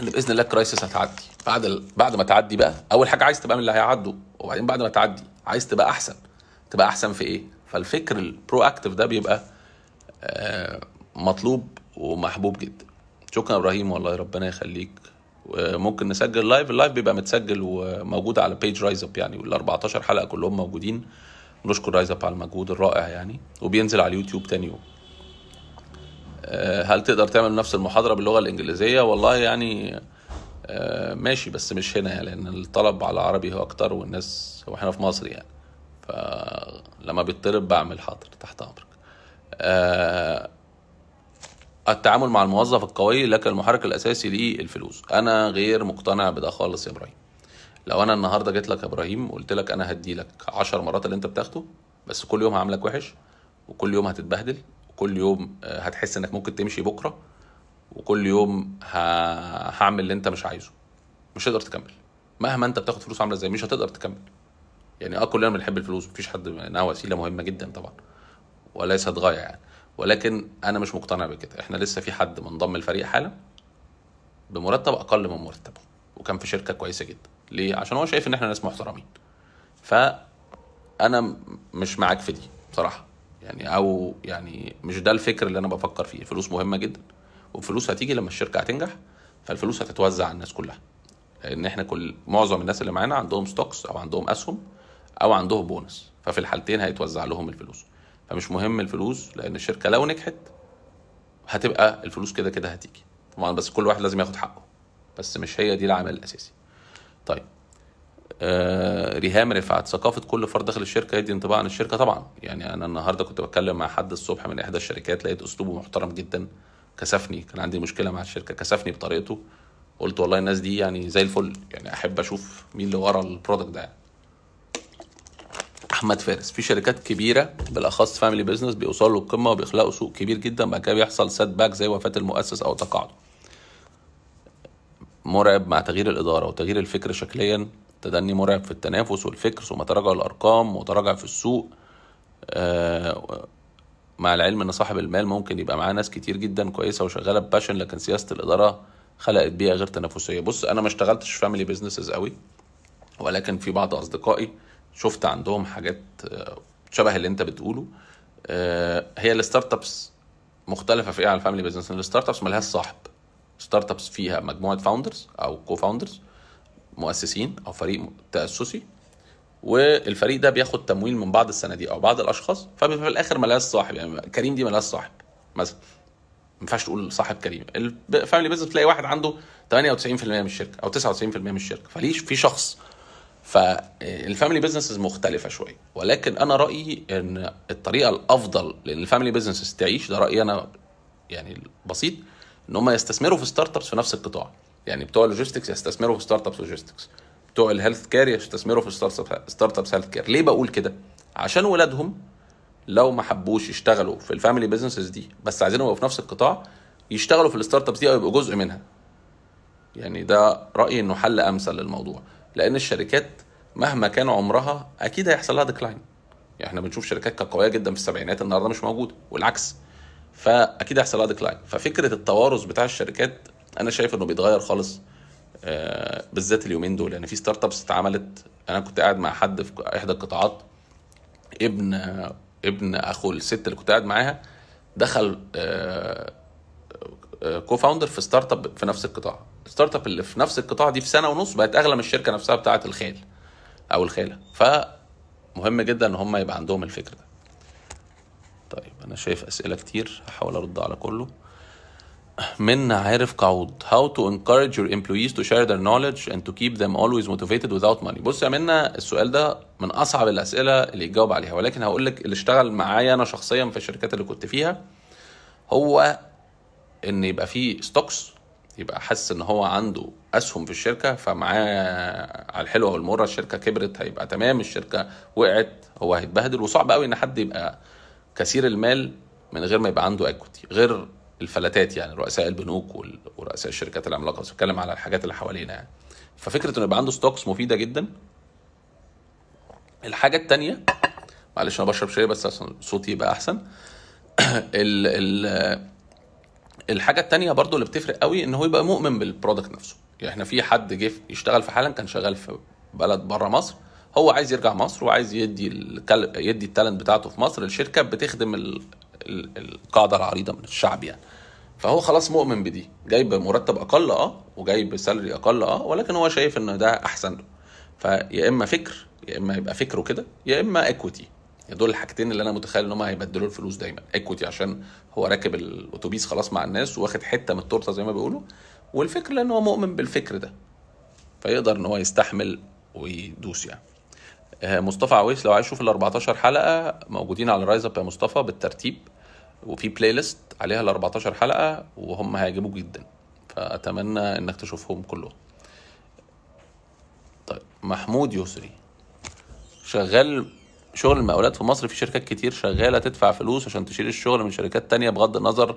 ان باذن الله الكرايسيس هتعدي بعد ال... بعد ما تعدي بقى اول حاجه عايز تبقى من اللي هيعدوا وبعدين بعد ما تعدي عايز تبقى احسن تبقى احسن في ايه فالفكر البرو اكتف ده بيبقى آه مطلوب ومحبوب جدا شكرا ابراهيم والله ربنا يخليك ممكن نسجل لايف اللايف بيبقى متسجل وموجود على بيج رايز اب يعني وال 14 حلقه كلهم موجودين نشكر رايز اب على المجهود الرائع يعني وبينزل على اليوتيوب تاني يوم آه، هل تقدر تعمل نفس المحاضره باللغه الانجليزيه والله يعني آه، ماشي بس مش هنا يعني، لان الطلب على العربي هو اكتر والناس واحنا في مصر يعني فلما بيطلب بعمل حاضر تحت امرك آه، التعامل مع الموظف القوي لك المحرك الاساسي للفلوس انا غير مقتنع بده خالص يا ابراهيم لو انا النهارده جيت لك يا ابراهيم وقلت لك انا هدي لك 10 مرات اللي انت بتاخده بس كل يوم هعملك وحش وكل يوم هتتبهدل وكل يوم آه، هتحس انك ممكن تمشي بكره وكل يوم هعمل اللي انت مش عايزه مش هتقدر تكمل مهما انت بتاخد فلوس عامله ازاي مش هتقدر تكمل يعني اه كلنا بنحب الفلوس مفيش حد انها وسيله مهمه جدا طبعا وليست غايه يعني ولكن انا مش مقتنع بكده احنا لسه في حد منضم الفريق حالا بمرتب اقل من مرتبه وكان في شركه كويسه جدا ليه عشان هو شايف ان احنا ناس محترمين ف انا مش معاك في دي بصراحه يعني او يعني مش ده الفكر اللي انا بفكر فيه الفلوس مهمه جدا والفلوس هتيجي لما الشركه هتنجح فالفلوس هتتوزع على الناس كلها لان احنا كل معظم الناس اللي معانا عندهم ستوكس او عندهم اسهم او عندهم بونص ففي الحالتين هيتوزع لهم الفلوس فمش مهم الفلوس لان الشركه لو نجحت هتبقى الفلوس كده كده هتيجي طبعا بس كل واحد لازم ياخد حقه بس مش هي دي العمل الاساسي طيب آه ريهام رفعت ثقافه كل فرد داخل الشركه يدي انطباع عن الشركه طبعا يعني انا النهارده كنت بتكلم مع حد الصبح من احدى الشركات لقيت اسلوبه محترم جدا كسفني كان عندي مشكله مع الشركه كسفني بطريقته قلت والله الناس دي يعني زي الفل يعني احب اشوف مين اللي ورا البرودكت ده يعني. احمد فارس في شركات كبيره بالاخص فاميلي بيزنس بيوصلوا للقمه وبيخلقوا سوق كبير جدا بعد كده بيحصل سات باك زي وفاه المؤسس او تقاعده مرعب مع تغيير الاداره وتغيير الفكر شكليا تدني مرعب في التنافس والفكر ثم تراجع الارقام وتراجع في السوق آه، مع العلم ان صاحب المال ممكن يبقى معاه ناس كتير جدا كويسه وشغاله بباشن لكن سياسه الاداره خلقت بيئه غير تنافسيه بص انا ما اشتغلتش فاميلي بيزنسز قوي ولكن في بعض اصدقائي شفت عندهم حاجات آه، شبه اللي انت بتقوله آه، هي الستارت ابس مختلفه في ايه عن الفاميلي بزنس الستارت ابس مالهاش صاحب ستارت ابس فيها مجموعه فاوندرز او كو فاوندرز مؤسسين او فريق تاسسي والفريق ده بياخد تمويل من بعض الصناديق او بعض الاشخاص فبيبقى في الاخر مالهاش صاحب يعني كريم دي مالهاش صاحب مثلا ما ينفعش تقول صاحب كريم الفاميلي بزنس تلاقي واحد عنده 98% من الشركه او 99% من الشركه فليش في شخص فالفاميلي آه، بزنسز مختلفه شويه ولكن انا رايي ان الطريقه الافضل لان الفاميلي بزنسز تعيش ده رايي انا يعني بسيط ان هم يستثمروا في ستارت ابس في نفس القطاع يعني بتوع اللوجيستكس يستثمروا في ستارت ابس لوجيستكس بتوع الهيلث كير يستثمروا في ستارت ابس هيلث كير ليه بقول كده عشان ولادهم لو ما حبوش يشتغلوا في الفاميلي بزنسز دي بس عايزينهم يبقوا في نفس القطاع يشتغلوا في الستارت ابس دي او يبقوا جزء منها يعني ده رايي انه حل امثل للموضوع لان الشركات مهما كان عمرها اكيد هيحصل لها ديكلاين يعني احنا بنشوف شركات كانت قويه جدا في السبعينات النهارده مش موجوده والعكس فاكيد هيحصل لها ديكلاين ففكره التوارث بتاع الشركات انا شايف انه بيتغير خالص آه، بالذات اليومين دول يعني في ستارت ابس اتعملت انا كنت قاعد مع حد في احدى القطاعات ابن ابن اخو الست اللي كنت قاعد معاها دخل آه، كوفاوندر آه، في ستارت اب في نفس القطاع الستارت اب اللي في نفس القطاع دي في سنه ونص بقت اغلى من الشركه نفسها بتاعه الخال او الخاله فمهم جدا ان هم يبقى عندهم الفكر ده طيب انا شايف اسئله كتير هحاول ارد على كله من عارف قعود how to encourage your employees to share their knowledge and to keep them always motivated without money بص يا منا السؤال ده من اصعب الاسئله اللي يتجاوب عليها ولكن هقول لك اللي اشتغل معايا انا شخصيا في الشركات اللي كنت فيها هو ان يبقى في ستوكس يبقى حاسس ان هو عنده اسهم في الشركه فمعاه على الحلوه والمره الشركه كبرت هيبقى تمام الشركه وقعت هو هيتبهدل وصعب قوي ان حد يبقى كثير المال من غير ما يبقى عنده اكوتي غير الفلاتات يعني رؤساء البنوك ورؤساء الشركات العملاقه بس بتكلم على الحاجات اللي حوالينا يعني ففكره انه يبقى عنده ستوكس مفيده جدا الحاجه الثانيه معلش انا بشرب شاي بس عشان صوتي يبقى احسن ال ال الحاجه الثانيه برضو اللي بتفرق قوي ان هو يبقى مؤمن بالبرودكت نفسه يعني احنا في حد جه يشتغل في حالا كان شغال في بلد بره مصر هو عايز يرجع مصر وعايز يدي الكل... يدي التالنت بتاعته في مصر الشركه بتخدم ال... ال... القاعده العريضه من الشعب يعني فهو خلاص مؤمن بدي جايب مرتب اقل اه وجايب سالري اقل اه ولكن هو شايف ان ده احسن له فيا اما فكر يا اما يبقى فكره كده يا اما اكويتي يعني دول الحاجتين اللي انا متخيل ان هم هيبدلوا الفلوس دايما ايكوتي عشان هو راكب الاتوبيس خلاص مع الناس واخد حته من التورته زي ما بيقولوا والفكر لان هو مؤمن بالفكر ده فيقدر ان هو يستحمل ويدوس يعني آه، مصطفى عويس لو عايز يشوف ال 14 حلقه موجودين على رايز اب يا مصطفى بالترتيب وفي بلاي ليست عليها ال 14 حلقه وهم هيعجبوك جدا فاتمنى انك تشوفهم كلهم طيب محمود يسري شغال شغل المقاولات في مصر في شركات كتير شغاله تدفع فلوس عشان تشيل الشغل من شركات تانية بغض النظر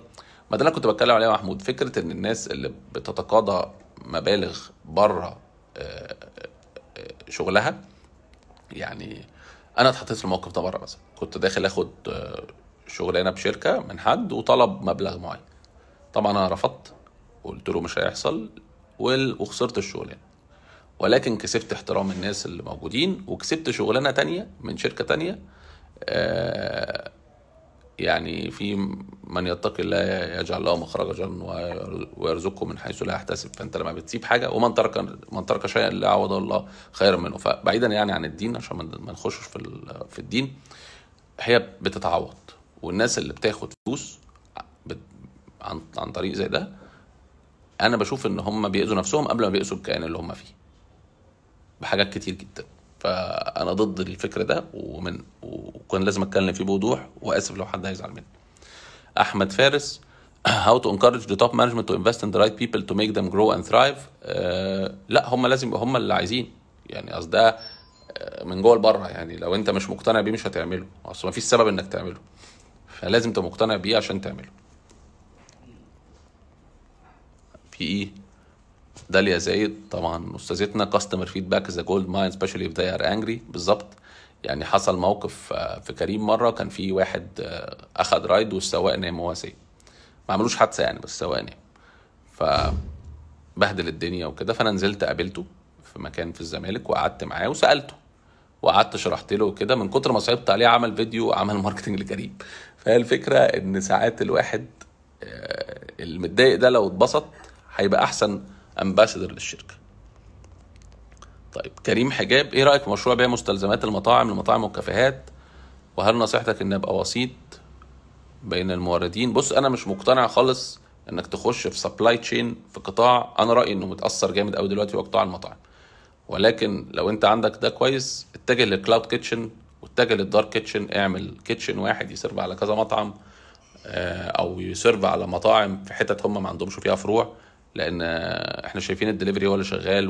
ما ده اللي كنت بتكلم عليه يا محمود فكره ان الناس اللي بتتقاضى مبالغ بره آه، آه، شغلها يعني انا اتحطيت في الموقف ده بره مثلا كنت داخل اخد آه، شغلانه بشركه من حد وطلب مبلغ معين طبعا انا رفضت وقلت له مش هيحصل وخسرت الشغلانه ولكن كسبت احترام الناس اللي موجودين وكسبت شغلانه تانية من شركه تانية آه، يعني في من يتقي الله يجعل له مخرجا ويرزقه من حيث لا يحتسب فانت لما بتسيب حاجه ومن ترك من ترك شيئا لا عوض الله خيرا منه فبعيدا يعني عن الدين عشان ما نخشش في في الدين هي بتتعوض والناس اللي بتاخد فلوس عن عن طريق زي ده انا بشوف ان هم بيأذوا نفسهم قبل ما بيأذوا الكيان اللي هم فيه بحاجات كتير جدا فانا ضد الفكر ده ومن وكان لازم اتكلم فيه بوضوح واسف لو حد هيزعل مني احمد فارس how to encourage the top management to invest in the right people to make them grow and thrive أه لا هم لازم هم اللي عايزين يعني اصل ده آه، من جوه لبره يعني لو انت مش مقتنع بيه مش هتعمله اصل ما فيش سبب انك تعمله فلازم تبقى مقتنع بيه عشان تعمله في ايه داليا زايد طبعا استاذتنا كاستمر فيدباك از جولد ماين سبيشالي اف داير ار انجري بالظبط يعني حصل موقف آه، في كريم مره كان في واحد آه، اخذ رايد والسواق نام وهو سايق ما عملوش حادثه يعني بس السواق نام فبهدل الدنيا وكده فانا نزلت قابلته في مكان في الزمالك وقعدت معاه وسالته وقعدت شرحت له كده من كتر ما صعبت عليه عمل فيديو عمل ماركتنج لكريم فهي الفكره ان ساعات الواحد آه، المتضايق ده لو اتبسط هيبقى احسن امباسدر للشركه طيب كريم حجاب ايه رايك في مشروع بيع مستلزمات المطاعم المطاعم والكافيهات وهل نصيحتك ان ابقى وسيط بين الموردين بص انا مش مقتنع خالص انك تخش في سبلاي تشين في قطاع انا رايي انه متاثر جامد قوي دلوقتي هو قطاع المطاعم ولكن لو انت عندك ده كويس اتجه للكلاود كيتشن واتجه للدارك كيتشن اعمل كيتشن واحد يسيرف على كذا مطعم آه، او يسيرف على مطاعم في حتت هم ما عندهمش فيها فروع لان احنا شايفين الدليفري هو اللي شغال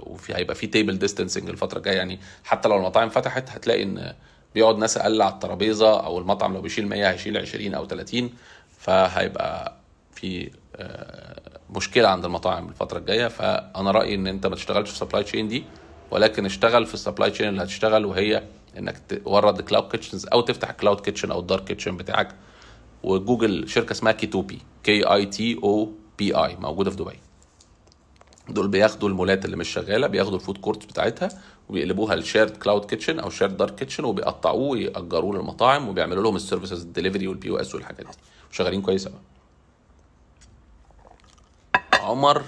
وفي هيبقى في تيبل ديستانسنج الفتره الجايه يعني حتى لو المطاعم فتحت هتلاقي ان بيقعد ناس اقل على الترابيزه او المطعم لو بيشيل 100 هيشيل 20 او 30 فهيبقى في آه، مشكله عند المطاعم الفتره الجايه فانا رايي ان انت ما تشتغلش في السبلاي تشين دي ولكن اشتغل في السبلاي تشين اللي هتشتغل وهي انك تورد كلاود كيتشنز او تفتح كلاود كيتشن او الدارك كيتشن بتاعك وجوجل شركه اسمها كيتوبي كي اي تي او بي اي موجوده في دبي دول بياخدوا المولات اللي مش شغاله بياخدوا الفود كورتس بتاعتها وبيقلبوها لشيرد كلاود كيتشن او شيرد دارك كيتشن وبيقطعوه ويأجروه للمطاعم وبيعملوا لهم السيرفيسز الدليفري والبي او اس والحاجات دي شغالين كويس قوي عمر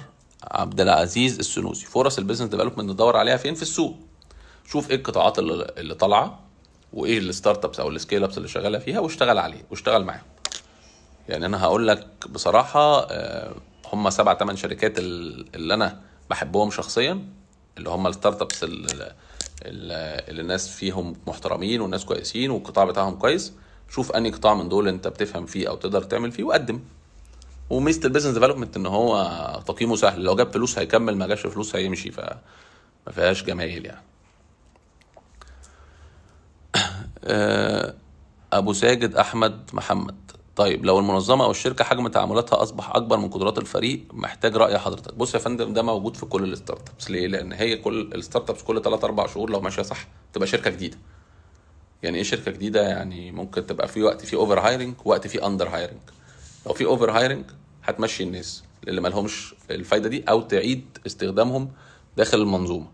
عبد العزيز السنوسي فرص البيزنس ديفلوبمنت ندور عليها فين في السوق شوف ايه القطاعات اللي طالعه وايه الستارت ابس او السكيل ابس اللي شغاله فيها واشتغل عليه واشتغل معاهم يعني انا هقول لك بصراحه آه، هم سبع ثمان شركات اللي انا بحبهم شخصيا اللي هم الستارت ابس اللي الناس فيهم محترمين والناس كويسين والقطاع بتاعهم كويس شوف انهي قطاع من دول انت بتفهم فيه او تقدر تعمل فيه وقدم وميزه البيزنس ديفلوبمنت ان هو تقييمه سهل لو جاب فلوس هيكمل ما جابش فلوس هيمشي ف ما فيهاش جمايل يعني آه، ابو ساجد احمد محمد طيب لو المنظمه او الشركه حجم تعاملاتها اصبح اكبر من قدرات الفريق محتاج راي حضرتك بص يا فندم ده موجود في كل الستارت ابس ليه لان هي كل الستارت ابس كل 3 4 شهور لو ماشيه صح تبقى شركه جديده يعني ايه شركه جديده يعني ممكن تبقى في وقت في اوفر هايرنج وقت في اندر هايرنج لو في اوفر هايرنج هتمشي الناس اللي مالهمش الفايده دي او تعيد استخدامهم داخل المنظومه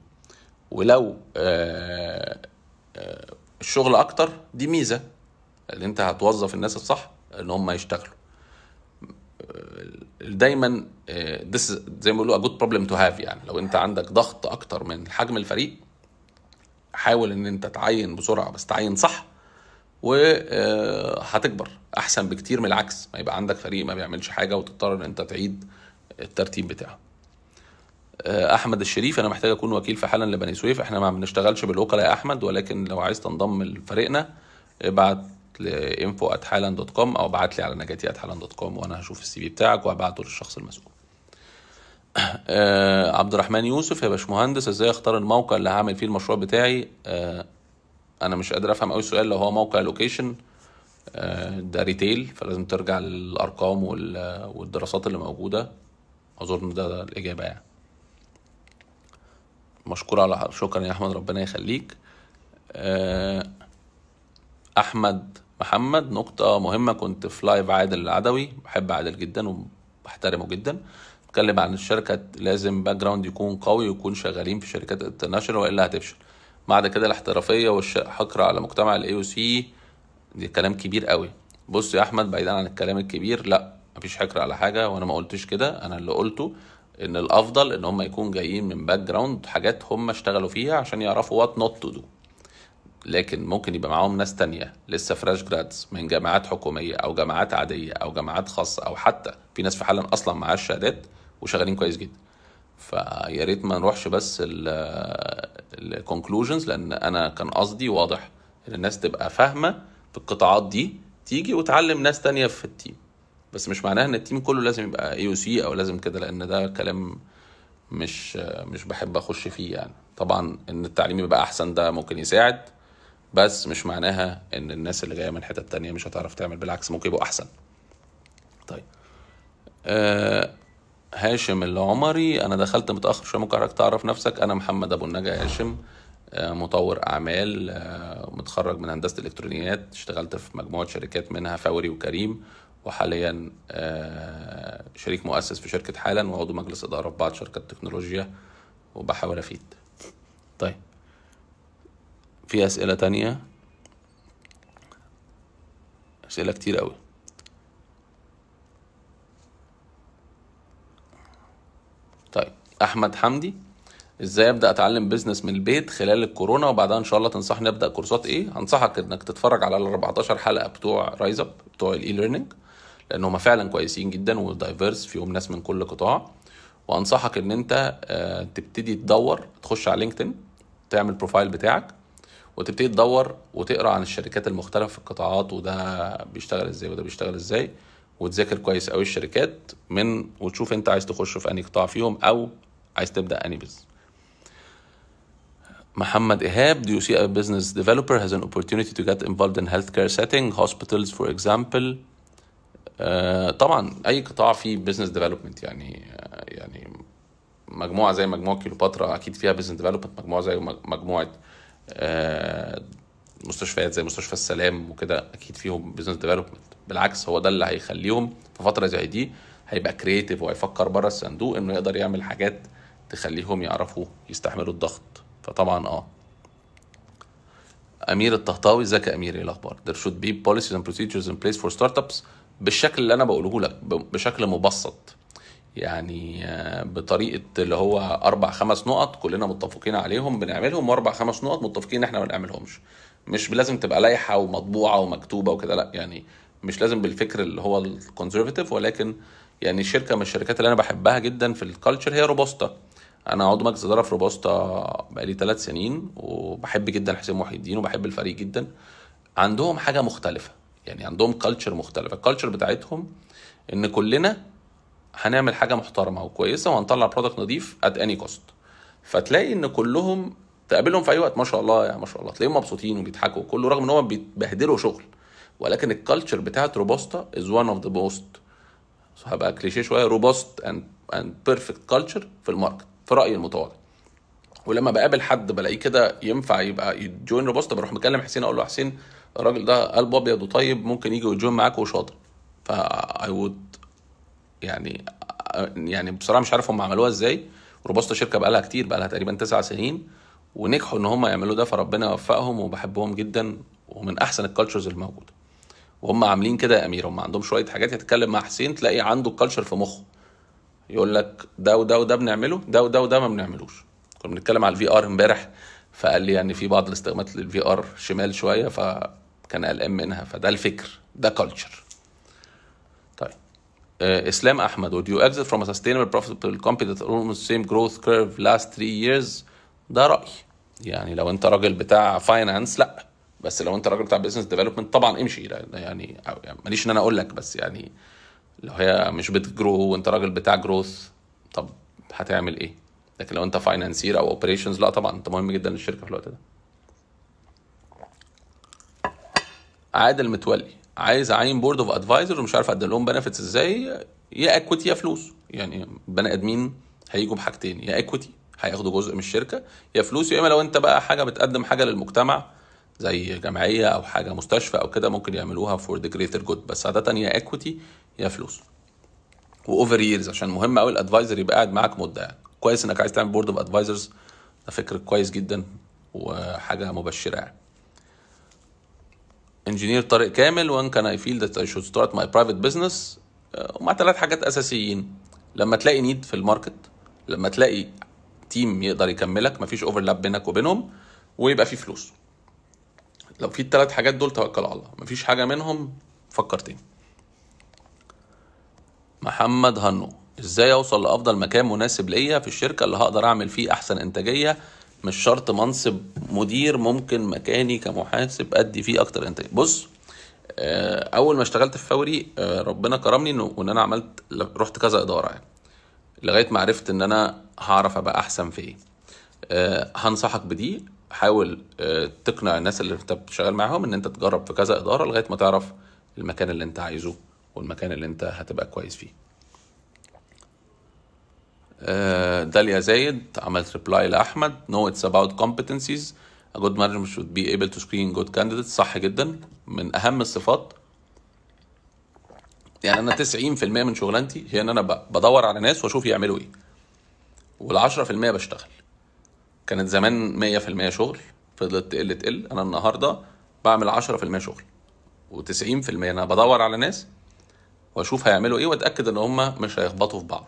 ولو آآ آه، آآ آه، الشغل اكتر دي ميزه اللي انت هتوظف الناس الصح ان هم يشتغلوا دايما آه، this زي ما بيقولوا a good problem to have يعني لو انت عندك ضغط اكتر من حجم الفريق حاول ان انت تعين بسرعه بس تعين صح وهتكبر آه، احسن بكتير من العكس ما يبقى عندك فريق ما بيعملش حاجه وتضطر ان انت تعيد الترتيب بتاعه آه، احمد الشريف انا محتاج اكون وكيل في حالا لبني سويف احنا ما بنشتغلش بالوكلاء يا احمد ولكن لو عايز تنضم لفريقنا ابعت لانفو ات دوت كوم او ابعت لي على نجاتي ات دوت كوم وانا هشوف السي في بتاعك وهبعته للشخص المسؤول آه عبد الرحمن يوسف يا باشمهندس ازاي اختار الموقع اللي هعمل فيه المشروع بتاعي آه انا مش قادر افهم اي السؤال لو هو موقع لوكيشن آه ده ريتيل فلازم ترجع للارقام والدراسات اللي موجوده اظن ده الاجابه يعني مشكور على شكرا يا احمد ربنا يخليك آه، احمد محمد نقطة مهمة كنت في لايف عادل العدوي بحب عادل جدا وبحترمه جدا اتكلم عن الشركة لازم باك جراوند يكون قوي ويكون شغالين في شركات انترناشونال والا هتفشل بعد كده الاحترافية والحقرة على مجتمع الاي او سي دي كلام كبير قوي بص يا احمد بعيدا عن الكلام الكبير لا مفيش حكر على حاجة وانا ما قلتش كده انا اللي قلته ان الافضل ان هم يكون جايين من باك جراوند حاجات هم اشتغلوا فيها عشان يعرفوا وات نوت تو دو لكن ممكن يبقى معاهم ناس تانية لسه فريش جرادز من جامعات حكومية أو جامعات عادية أو جامعات خاصة أو حتى في ناس في حالا أصلا معاها الشهادات وشغالين كويس جدا فيا ريت ما نروحش بس الكونكلوجنز لأن أنا كان قصدي واضح إن الناس تبقى فاهمة في القطاعات دي تيجي وتعلم ناس تانية في التيم بس مش معناها ان التيم كله لازم يبقى اي او سي او لازم كده لان ده كلام مش مش بحب اخش فيه يعني طبعا ان التعليم يبقى احسن ده ممكن يساعد بس مش معناها ان الناس اللي جايه من حتت تانية مش هتعرف تعمل بالعكس ممكن يبقوا احسن طيب آه هاشم العمري انا دخلت متاخر شويه ممكن حضرتك تعرف نفسك انا محمد ابو النجا هاشم آه مطور اعمال آه متخرج من هندسه الالكترونيات اشتغلت في مجموعه شركات منها فوري وكريم وحاليا آه شريك مؤسس في شركه حالا وعضو مجلس اداره في بعض شركات تكنولوجيا وبحاول افيد طيب في أسئلة تانية أسئلة كتير أوي طيب أحمد حمدي ازاي ابدا اتعلم بيزنس من البيت خلال الكورونا وبعدها ان شاء الله تنصحني ابدا كورسات ايه هنصحك انك تتفرج على ال 14 حلقه بتوع رايز اب بتوع الاي ليرنينج لان هم فعلا كويسين جدا ودايفيرس فيهم ناس من كل قطاع وانصحك ان انت آه، تبتدي تدور تخش على لينكدين تعمل بروفايل بتاعك وتبتدي تدور وتقرا عن الشركات المختلفه في القطاعات وده بيشتغل ازاي وده بيشتغل ازاي وتذاكر كويس قوي الشركات من وتشوف انت عايز تخش في انهي قطاع فيهم او عايز تبدا انهي بزنس محمد ايهاب do you see a business developer has an opportunity to get involved in healthcare setting, hospitals for example? Uh, طبعا اي قطاع فيه بزنس ديفلوبمنت يعني آه، يعني مجموعه زي مجموعه كيلوباترا اكيد فيها بزنس ديفلوبمنت مجموعه زي مجموعه آه، مستشفيات زي مستشفى السلام وكده اكيد فيهم بزنس ديفلوبمنت بالعكس هو ده اللي هيخليهم في فتره زي دي هيبقى كريتيف وهيفكر بره الصندوق انه يقدر يعمل حاجات تخليهم يعرفوا يستحملوا الضغط فطبعا اه امير الطهطاوي ازيك يا امير ايه الاخبار there should be policies and procedures in place for startups بالشكل اللي انا بقوله لك بشكل مبسط يعني آه، بطريقه اللي هو اربع خمس نقط كلنا متفقين عليهم بنعملهم واربع خمس نقط متفقين احنا ما بنعملهمش مش لازم تبقى لايحه ومطبوعه ومكتوبه وكده لا يعني مش لازم بالفكر اللي هو الكونسرفاتيف ولكن يعني شركه من الشركات اللي انا بحبها جدا في الكالتشر هي روبوستا انا عضو مجلس اداره في روبوستا بقالي ثلاث سنين وبحب جدا حسين محي الدين وبحب الفريق جدا عندهم حاجه مختلفه يعني عندهم كالتشر مختلفه الكالتشر بتاعتهم ان كلنا هنعمل حاجه محترمه وكويسه وهنطلع برودكت نظيف ات اني كوست فتلاقي ان كلهم تقابلهم في اي وقت ما شاء الله يعني ما شاء الله تلاقيهم مبسوطين وبيضحكوا كله رغم ان هم بيتبهدلوا شغل ولكن الكالتشر بتاعت روبوستا از وان اوف ذا بوست هبقى كليشيه شويه روبوست اند اند بيرفكت كالتشر في الماركت في رايي المتواضع ولما بقابل حد بلاقيه كده ينفع يبقى يجوين روبوستا بروح مكلم حسين اقول له حسين الراجل ده قلب ابيض وطيب ممكن يجي ويجوين معاك وشاطر فا اي وود يعني يعني بصراحه مش عارف هم عملوها ازاي روبوستا شركه بقالها كتير بقالها تقريبا تسع سنين ونجحوا ان هم يعملوا ده فربنا يوفقهم وبحبهم جدا ومن احسن الكالتشرز الموجوده وهم عاملين كده يا امير هم عندهم شويه حاجات هتتكلم مع حسين تلاقي عنده الكالتشر في مخه يقول لك ده وده وده بنعمله ده وده وده ما بنعملوش كنا بنتكلم على الفي ار امبارح فقال لي يعني في بعض الاستخدامات للفي ار شمال شويه فكان قلقان منها فده الفكر ده كالتشر Islam آه، Ahmed, would you exit from a sustainable, profitable company that almost same growth curve last three years؟ ده رأيي. يعني لو أنت راجل بتاع فاينانس لأ. بس لو أنت راجل بتاع بزنس ديفلوبمنت طبعا امشي يعني ماليش إن أنا أقول لك بس يعني لو هي مش بتجرو وأنت راجل بتاع جروث طب هتعمل إيه؟ لكن لو أنت فاينانسير أو أوبريشنز لأ طبعا أنت مهم جدا للشركة في الوقت ده. عادل متولي عايز اعين بورد اوف ادفايزر ومش عارف اقدم لهم بنفيتس ازاي يا اكويتي يا فلوس يعني بني ادمين هيجوا بحاجتين يا اكويتي هياخدوا جزء من الشركه يا فلوس يا اما لو انت بقى حاجه بتقدم حاجه للمجتمع زي جمعيه او حاجه مستشفى او كده ممكن يعملوها فور ذا جريتر جود بس عاده يا اكويتي يا فلوس واوفر ييرز عشان مهم قوي الادفايزر يبقى قاعد معاك مده يعني كويس انك عايز تعمل بورد اوف ادفايزرز ده فكر كويس جدا وحاجه مبشره يعني انجينير طارق كامل وان كان اي فيل ذات اي شود ستارت ماي برايفت بزنس ومع ثلاث حاجات اساسيين لما تلاقي نيد في الماركت لما تلاقي تيم يقدر يكملك مفيش اوفرلاب بينك وبينهم ويبقى في فلوس لو في الثلاث حاجات دول توكل على الله مفيش حاجه منهم فكر محمد هنو ازاي اوصل لافضل مكان مناسب ليا في الشركه اللي هقدر اعمل فيه احسن انتاجيه مش شرط منصب مدير ممكن مكاني كمحاسب ادي فيه اكتر انتاج بص آه، اول ما اشتغلت في فوري آه، ربنا كرمني انه وان انا عملت رحت كذا اداره يعني لغايه ما عرفت ان انا هعرف ابقى احسن في ايه آه، هنصحك بدي حاول تقنع الناس اللي انت بتشتغل معاهم ان انت تجرب في كذا اداره لغايه ما تعرف المكان اللي انت عايزه والمكان اللي انت هتبقى كويس فيه آه، داليا زايد عملت ريبلاي لاحمد نو اتس اباوت كومبتنسيز ا جود مانجر شود بي ايبل تو سكرين جود candidates صح جدا من اهم الصفات يعني انا 90% من شغلانتي هي ان انا بدور على ناس واشوف يعملوا ايه وال 10% بشتغل كانت زمان 100% شغل فضلت تقل تقل انا النهارده بعمل 10% شغل و90% انا بدور على ناس واشوف هيعملوا ايه واتاكد ان هم مش هيخبطوا في بعض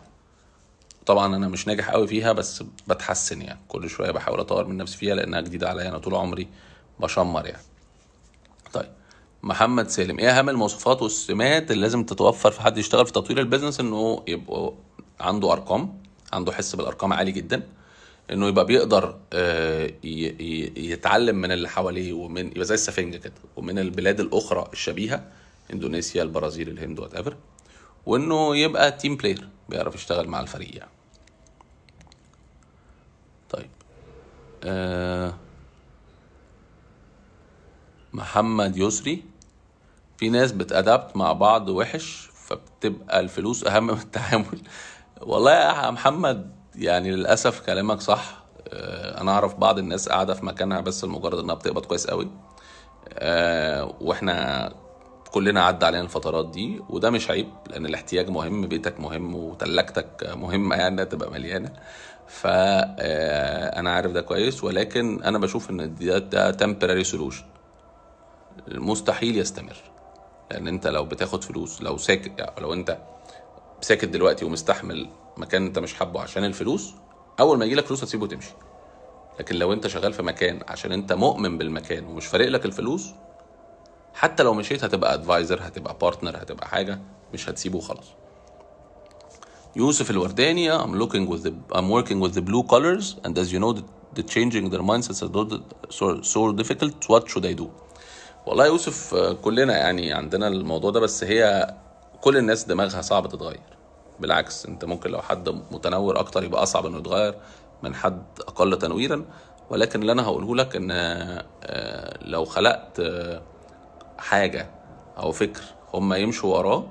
طبعا انا مش ناجح قوي فيها بس بتحسن يعني كل شويه بحاول اطور من نفسي فيها لانها جديده عليا انا طول عمري بشمر يعني طيب محمد سالم ايه اهم المواصفات والسمات اللي لازم تتوفر في حد يشتغل في تطوير البيزنس انه يبقى عنده ارقام عنده حس بالارقام عالي جدا انه يبقى بيقدر آه، يتعلم من اللي حواليه ومن يبقى زي السفنجه كده ومن البلاد الاخرى الشبيهه اندونيسيا البرازيل الهند وات ايفر وانه يبقى تيم بلاير بيعرف يشتغل مع الفريق يعني طيب آه محمد يسري في ناس بتأدبت مع بعض وحش فبتبقى الفلوس أهم من التعامل والله يا محمد يعني للأسف كلامك صح آه أنا أعرف بعض الناس قاعدة في مكانها بس لمجرد إنها بتقبض كويس قوي آه واحنا كلنا عدى علينا الفترات دي وده مش عيب لان الاحتياج مهم بيتك مهم وتلاجتك مهمه يعني تبقى مليانه ف آه، انا عارف ده كويس ولكن انا بشوف ان ده ده تمبراري سولوشن مستحيل يستمر لان انت لو بتاخد فلوس لو ساكت يعني لو انت ساكت دلوقتي ومستحمل مكان انت مش حابه عشان الفلوس اول ما يجيلك فلوس هتسيبه وتمشي لكن لو انت شغال في مكان عشان انت مؤمن بالمكان ومش فارق لك الفلوس حتى لو مشيت هتبقى ادفايزر هتبقى بارتنر هتبقى حاجه مش هتسيبه وخلاص يوسف الورداني I'm looking with the I'm working with the blue colors and as you know the, the changing their mindsets are so, so difficult what should I do والله يوسف كلنا يعني عندنا الموضوع ده بس هي كل الناس دماغها صعب تتغير بالعكس انت ممكن لو حد متنور اكتر يبقى اصعب انه يتغير من حد اقل تنويرا ولكن اللي انا هقوله لك ان آه، لو خلقت آه، حاجه او فكر هم يمشوا وراه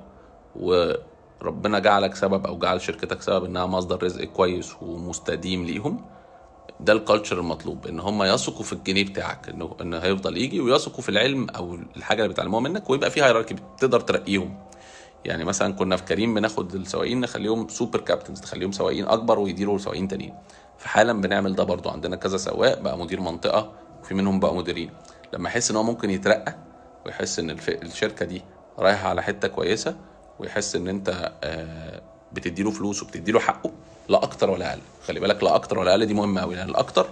وربنا جعلك سبب او جعل شركتك سبب انها مصدر رزق كويس ومستديم ليهم ده الكالتشر المطلوب ان هم يثقوا في الجنيه بتاعك انه ان هيفضل يجي ويثقوا في العلم او الحاجه اللي بيتعلموها منك ويبقى في هيراركي تقدر ترقيهم يعني مثلا كنا في كريم بناخد السواقين نخليهم سوبر كابتنز نخليهم سواقين اكبر ويديروا سواقين تانيين فحالا بنعمل ده برضو عندنا كذا سواق بقى مدير منطقه وفي منهم بقى مديرين لما احس ان هو ممكن يترقى ويحس ان الشركه دي رايحه على حته كويسه ويحس ان انت آه، بتديله فلوس له حقه لا اكتر ولا اقل خلي بالك لا اكتر ولا اقل دي مهمه قوي لان الاكتر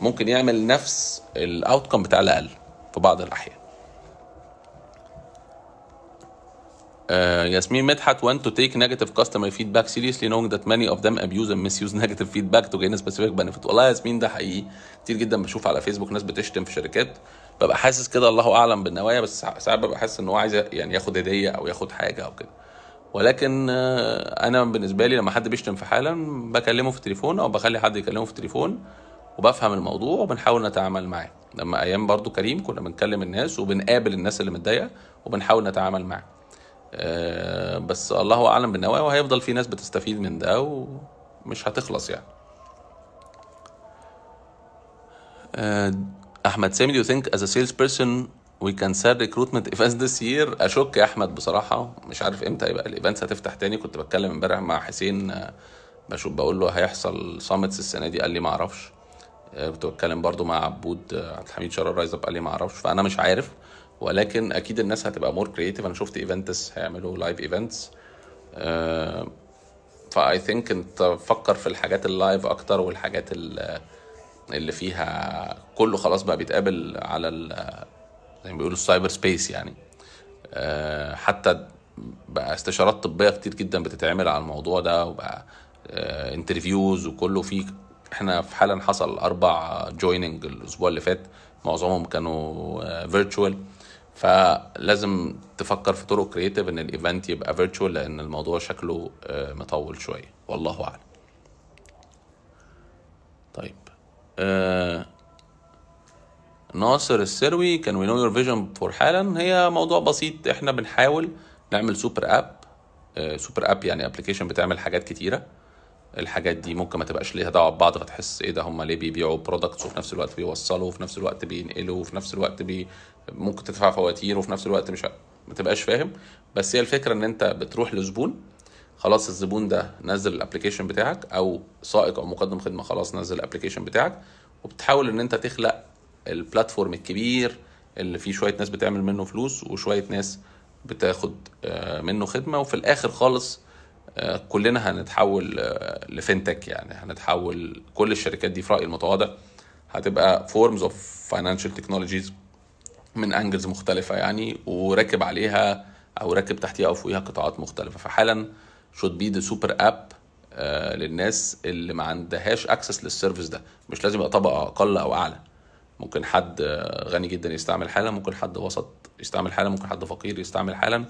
ممكن يعمل نفس الاوتكم بتاع الاقل في بعض الاحيان آه، ياسمين مدحت وان تو تيك نيجاتيف كاستمر فيدباك سيريسلي seriously ذات ماني اوف ذم them abuse يوز نيجاتيف فيدباك تو to gain specific بنفيت والله ياسمين ده حقيقي كتير جدا بشوف على فيسبوك ناس بتشتم في شركات ببقى حاسس كده الله اعلم بالنوايا بس ساعات ببقى حاسس ان هو عايز يعني ياخد هديه او ياخد حاجه او كده ولكن آه، انا بالنسبه لي لما حد بيشتم في حالا بكلمه في التليفون او بخلي حد يكلمه في التليفون وبفهم الموضوع وبنحاول نتعامل معاه لما ايام برضو كريم كنا بنكلم الناس وبنقابل الناس اللي متضايقه وبنحاول نتعامل معاه آه، بس الله اعلم بالنوايا وهيفضل في ناس بتستفيد من ده ومش هتخلص يعني آه، احمد سامي ثينك از ا سيلز بيرسون وي كان sell ريكروتمنت ايفنتس ذس يير اشك يا احمد بصراحه مش عارف امتى يبقى الايفنتس هتفتح تاني كنت بتكلم امبارح مع حسين آه، بشوف بقول له هيحصل سامتس السنه دي قال لي ما اعرفش كنت بتكلم برضو مع عبود عبد الحميد شرر رايز اب قال لي ما اعرفش فانا مش عارف ولكن اكيد الناس هتبقى مور كرييتيف انا شفت ايفنتس هيعملوا لايف ايفنتس فاي ثينك انت فكر في الحاجات اللايف اكتر والحاجات اللي فيها كله خلاص بقى بيتقابل على زي ما بيقولوا السايبر سبيس يعني آه، حتى بقى استشارات طبيه كتير جدا بتتعمل على الموضوع ده وبقى انترفيوز آه، وكله فيه احنا في حالا حصل اربع جويننج الاسبوع اللي فات معظمهم كانوا فيرتشوال آه، فلازم تفكر في طرق كريتيف ان الايفنت يبقى فيرتشوال لان الموضوع شكله آه، مطول شويه والله اعلم طيب آه، ناصر السروي كان وي نو يور فيجن فور حالا هي موضوع بسيط احنا بنحاول نعمل سوبر اب سوبر اب يعني ابلكيشن بتعمل حاجات كتيره الحاجات دي ممكن ما تبقاش ليها دعوه ببعض فتحس ايه ده هم ليه بيبيعوا برودكتس وفي نفس الوقت بيوصلوا وفي نفس الوقت بينقلوا وفي نفس الوقت بي ممكن تدفع فواتير وفي نفس الوقت مش ما تبقاش فاهم بس هي الفكره ان انت بتروح لزبون خلاص الزبون ده نزل الابلكيشن بتاعك او سائق او مقدم خدمه خلاص نزل الابلكيشن بتاعك وبتحاول ان انت تخلق البلاتفورم الكبير اللي فيه شويه ناس بتعمل منه فلوس وشويه ناس بتاخد آه، منه خدمه وفي الاخر خالص آه، كلنا هنتحول آه، لفينتك يعني هنتحول كل الشركات دي في رايي المتواضع هتبقى فورمز اوف فاينانشال تكنولوجيز من انجلز مختلفه يعني وراكب عليها او راكب تحتيها او فوقيها قطاعات مختلفه فحالا شود بي ذا سوبر اب للناس اللي ما عندهاش اكسس للسيرفيس ده مش لازم يبقى طبقه اقل او اعلى ممكن حد آه، غني جدا يستعمل حالا ممكن حد وسط يستعمل حالا ممكن حد فقير يستعمل حالا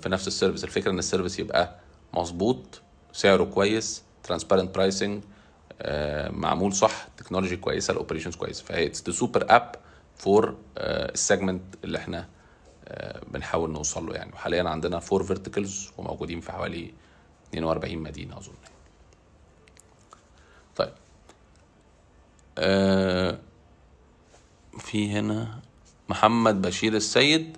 في نفس السيرفيس الفكره ان السيرفيس يبقى مظبوط سعره كويس ترانسبيرنت آه، برايسنج معمول صح تكنولوجي كويسه الاوبريشنز كويسه فهي اتس ذا سوبر اب فور السيجمنت اللي احنا آه، بنحاول نوصل له يعني وحاليا عندنا فور فيرتيكلز وموجودين في حوالي 42 مدينه اظن طيب آه، في هنا محمد بشير السيد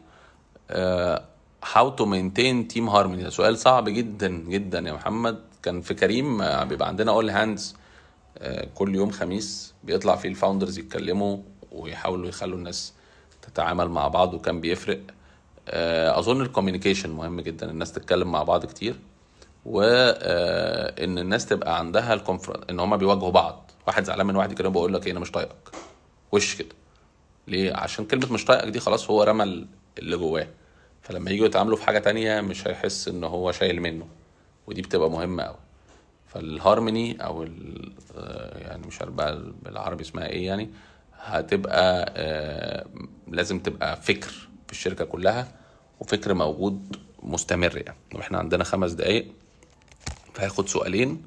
هاو تو مينتين تيم هارموني ده سؤال صعب جدا جدا يا محمد كان في كريم آه، بيبقى عندنا اول آه، هاندز كل يوم خميس بيطلع فيه الفاوندرز يتكلموا ويحاولوا يخلوا الناس تتعامل مع بعض وكان بيفرق آه، اظن الكوميونيكيشن مهم جدا الناس تتكلم مع بعض كتير وان الناس تبقى عندها الكونفرنت ان هما بيواجهوا بعض واحد زعلان من واحد كده بقول لك إيه، انا مش طايقك وش كده ليه عشان كلمه مش طايقك دي خلاص هو رمى اللي جواه فلما يجوا يتعاملوا في حاجه تانية مش هيحس ان هو شايل منه ودي بتبقى مهمه قوي فالهارموني او آه، يعني مش عارف بقى بالعربي اسمها ايه يعني هتبقى آه، لازم تبقى فكر في الشركه كلها وفكر موجود مستمر يعني احنا عندنا خمس دقايق فهاخد سؤالين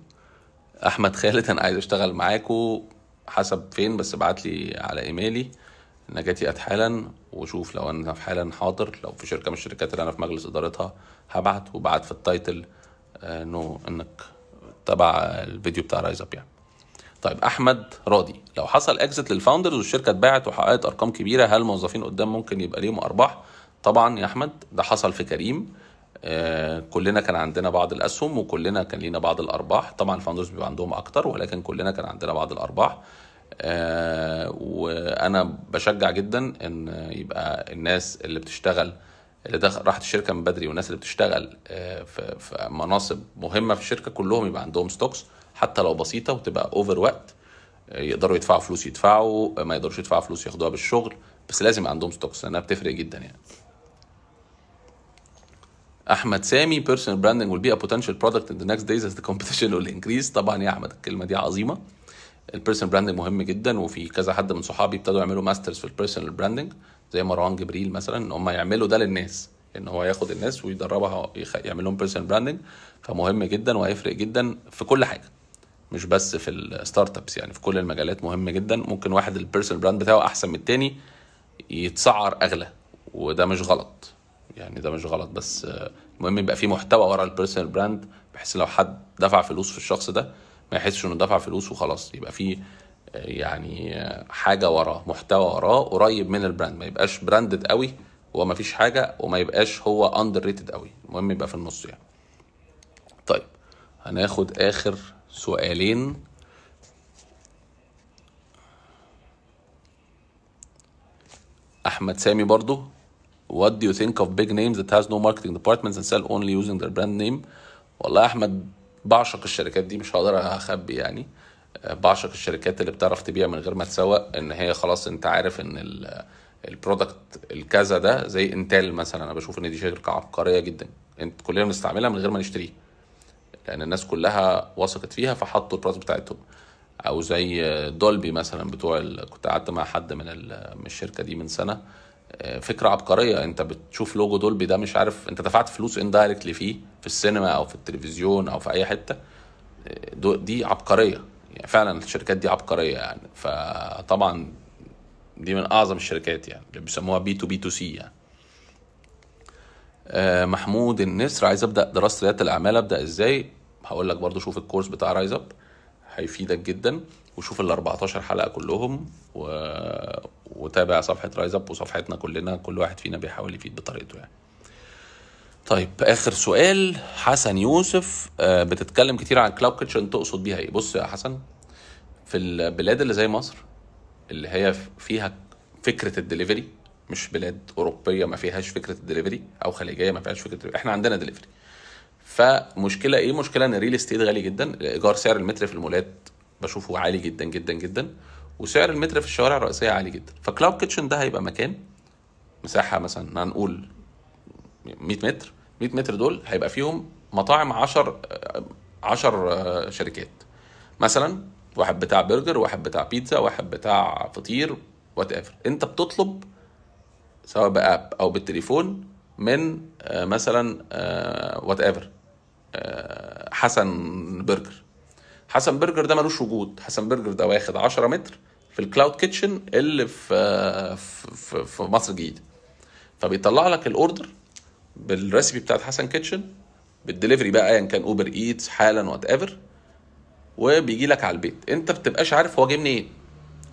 احمد خالد انا عايز اشتغل معاكو حسب فين بس ابعت لي على ايميلي نجاتي اتحالا وشوف لو انا في حالا حاضر لو في شركه من الشركات اللي انا في مجلس ادارتها هبعت وبعت في التايتل آه، انه انك تبع الفيديو بتاع رايز اب يعني طيب احمد راضي لو حصل اكزيت للفاوندرز والشركه اتباعت وحققت ارقام كبيره هل الموظفين قدام ممكن يبقى ليهم ارباح طبعا يا احمد ده حصل في كريم آه، كلنا كان عندنا بعض الاسهم وكلنا كان لينا بعض الارباح طبعا الفاوندرز بيبقى عندهم اكتر ولكن كلنا كان عندنا بعض الارباح آه، وانا بشجع جدا ان يبقى الناس اللي بتشتغل اللي دخل راحت الشركه من بدري والناس اللي بتشتغل آه، في مناصب مهمه في الشركه كلهم يبقى عندهم ستوكس حتى لو بسيطه وتبقى اوفر وقت آه، يقدروا يدفعوا فلوس يدفعوا ما يقدروش يدفعوا فلوس ياخدوها بالشغل بس لازم عندهم ستوكس لانها بتفرق جدا يعني احمد سامي بيرسونال براندنج ويل بي a potential product in the next days as the competition will طبعا يا احمد الكلمه دي عظيمه البيرسونال براندنج مهم جدا وفي كذا حد من صحابي ابتدوا يعملوا ماسترز في البيرسونال براندنج زي مروان جبريل مثلا ان هم يعملوا ده للناس ان هو ياخد الناس ويدربها يعمل لهم بيرسونال براندنج فمهم جدا وهيفرق جدا في كل حاجه مش بس في الستارت ابس يعني في كل المجالات مهم جدا ممكن واحد البيرسونال براند بتاعه احسن من التاني يتسعر اغلى وده مش غلط يعني ده مش غلط بس المهم يبقى في محتوى ورا البيرسونال براند بحيث لو حد دفع فلوس في الشخص ده ما يحسش انه دفع فلوس وخلاص يبقى في يعني حاجه وراه محتوى وراه قريب من البراند ما يبقاش براندد قوي وما فيش حاجه وما يبقاش هو اندر ريتد قوي المهم يبقى في النص يعني طيب هناخد اخر سؤالين احمد سامي برضو what do you think of big names that has no marketing departments and sell only using their brand name والله احمد بعشق الشركات دي مش هقدر اخبي يعني بعشق الشركات اللي بتعرف تبيع من غير ما تسوق ان هي خلاص انت عارف ان البرودكت الكذا ده زي انتل مثلا انا بشوف ان دي شركه عبقريه جدا انت كلنا بنستعملها من غير ما نشتريها لان الناس كلها وثقت فيها فحطوا البرايس بتاعتهم او زي دولبي مثلا بتوع كنت قعدت مع حد من, من الشركه دي من سنه آه، فكره عبقريه انت بتشوف لوجو دولبي ده مش عارف انت دفعت فلوس اندايركتلي فيه في السينما او في التلفزيون او في اي حته آه، دي عبقريه يعني فعلا الشركات دي عبقريه يعني فطبعا دي من اعظم الشركات يعني اللي بيسموها بي تو بي تو سي يعني آه، محمود النسر عايز ابدا دراسه رياده الاعمال ابدا ازاي هقول لك برضو شوف الكورس بتاع رايز اب هيفيدك جدا وشوف ال 14 حلقه كلهم و... وتابع صفحه رايز اب وصفحتنا كلنا كل واحد فينا بيحاول يفيد بطريقته يعني طيب اخر سؤال حسن يوسف آه، بتتكلم كتير عن كلاود كيتشن تقصد بيها ايه بص يا حسن في البلاد اللي زي مصر اللي هي فيها فكره الدليفري مش بلاد اوروبيه ما فيهاش فكره الدليفري او خليجيه ما فيهاش فكره الدليفري. احنا عندنا دليفري فمشكله ايه مشكله ان الريل استيت غالي جدا ايجار سعر المتر في المولات بشوفه عالي جدا جدا جدا وسعر المتر في الشوارع الرئيسيه عالي جدا فكلاود كيتشن ده هيبقى مكان مساحه مثلا هنقول 100 متر 100 متر دول هيبقى فيهم مطاعم 10 10 شركات مثلا واحد بتاع برجر واحد بتاع بيتزا واحد بتاع فطير وات ايفر انت بتطلب سواء باب او بالتليفون من آه، مثلا وات آه، ايفر آه، حسن برجر حسن برجر ده ملوش وجود حسن برجر ده واخد 10 متر في الكلاود كيتشن اللي في في, في مصر الجديده فبيطلع لك الاوردر بالريسبي بتاعت حسن كيتشن بالدليفري بقى ايا يعني كان اوبر ايتس حالا وات ايفر وبيجي لك على البيت انت بتبقاش عارف هو جه منين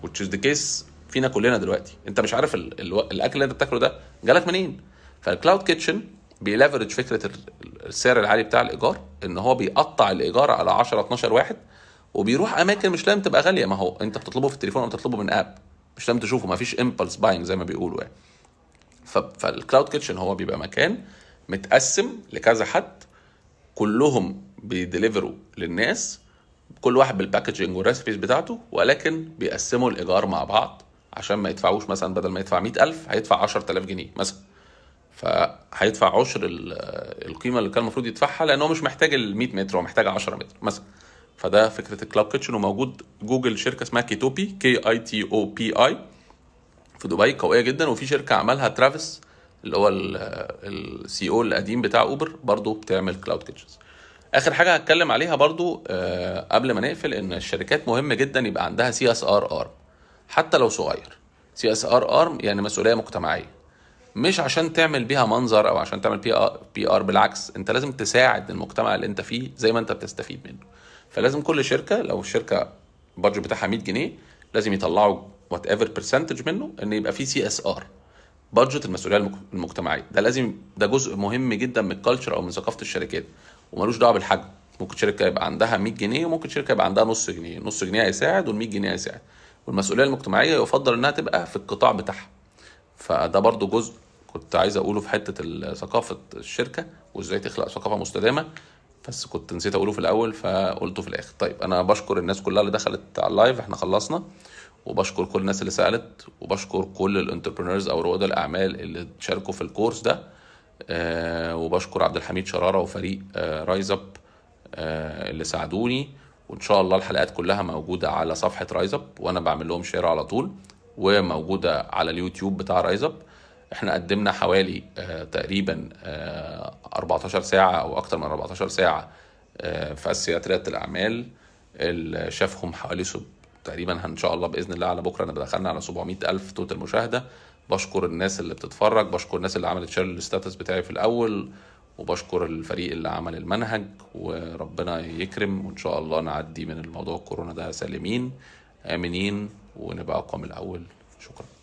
وتش ذا كيس فينا كلنا دلوقتي انت مش عارف الاكل اللي انت بتاكله ده جالك منين فالكلاود كيتشن بيلفرج فكره السعر العالي بتاع الايجار ان هو بيقطع الايجار على 10 12 واحد وبيروح اماكن مش لازم تبقى غاليه ما هو انت بتطلبه في التليفون او بتطلبه من اب مش لازم تشوفه ما فيش امبلس باينج زي ما بيقولوا يعني فالكلاود كيتشن هو بيبقى مكان متقسم لكذا حد كلهم بيدليفروا للناس كل واحد بالباكجينج والريسبيز بتاعته ولكن بيقسموا الايجار مع بعض عشان ما يدفعوش مثلا بدل ما يدفع 100000 هيدفع 10000 جنيه مثلا فهيدفع عشر القيمه اللي كان المفروض يدفعها لان هو مش محتاج ال 100 متر هو محتاج 10 متر مثلا فده فكره الكلاود كيتشن وموجود جوجل شركه اسمها كيتوبي كي اي تي او بي اي في دبي قويه جدا وفي شركه عملها ترافيس اللي هو السي او e القديم بتاع اوبر برضه بتعمل كلاود كيتشنز اخر حاجه هتكلم عليها برضو آه، قبل ما نقفل ان الشركات مهم جدا يبقى عندها سي اس ار ارم حتى لو صغير سي اس ار ارم يعني مسؤوليه مجتمعيه مش عشان تعمل بيها منظر او عشان تعمل ار بي ار بالعكس انت لازم تساعد المجتمع اللي انت فيه زي ما انت بتستفيد منه فلازم كل شركه لو الشركه البادجت بتاعها 100 جنيه لازم يطلعوا وات ايفر برسنتج منه ان يبقى في سي اس ار بادجت المسؤوليه المجتمعيه ده لازم ده جزء مهم جدا من الكالتشر او من ثقافه الشركات وملوش دعوه بالحجم ممكن شركه يبقى عندها 100 جنيه وممكن شركه يبقى عندها نص جنيه نص جنيه هيساعد وال100 جنيه هيساعد والمسؤوليه المجتمعيه يفضل انها تبقى في القطاع بتاعها فده برضو جزء كنت عايز اقوله في حته ثقافه الشركه وازاي تخلق ثقافه مستدامه بس كنت نسيت اقوله في الاول فقلته في الاخر طيب انا بشكر الناس كلها اللي دخلت على اللايف احنا خلصنا وبشكر كل الناس اللي سالت وبشكر كل الانتربرنورز او رواد الاعمال اللي شاركوا في الكورس ده آه، وبشكر عبد الحميد شراره وفريق رايز آه، اب آه، اللي ساعدوني وان شاء الله الحلقات كلها موجوده على صفحه رايز اب وانا بعمل لهم شير على طول وموجوده على اليوتيوب بتاع رايز اب احنا قدمنا حوالي آه، تقريبا 14 آه، ساعة أو أكتر من 14 ساعة آه، في أساسيات ريادة الأعمال اللي شافهم حوالي سب تقريبا ان شاء الله باذن الله على بكره انا دخلنا على 700 الف توتال مشاهده بشكر الناس اللي بتتفرج بشكر الناس اللي عملت شير للستاتس بتاعي في الاول وبشكر الفريق اللي عمل المنهج وربنا يكرم وان شاء الله نعدي من الموضوع الكورونا ده سالمين امنين ونبقى اقوى من الاول شكرا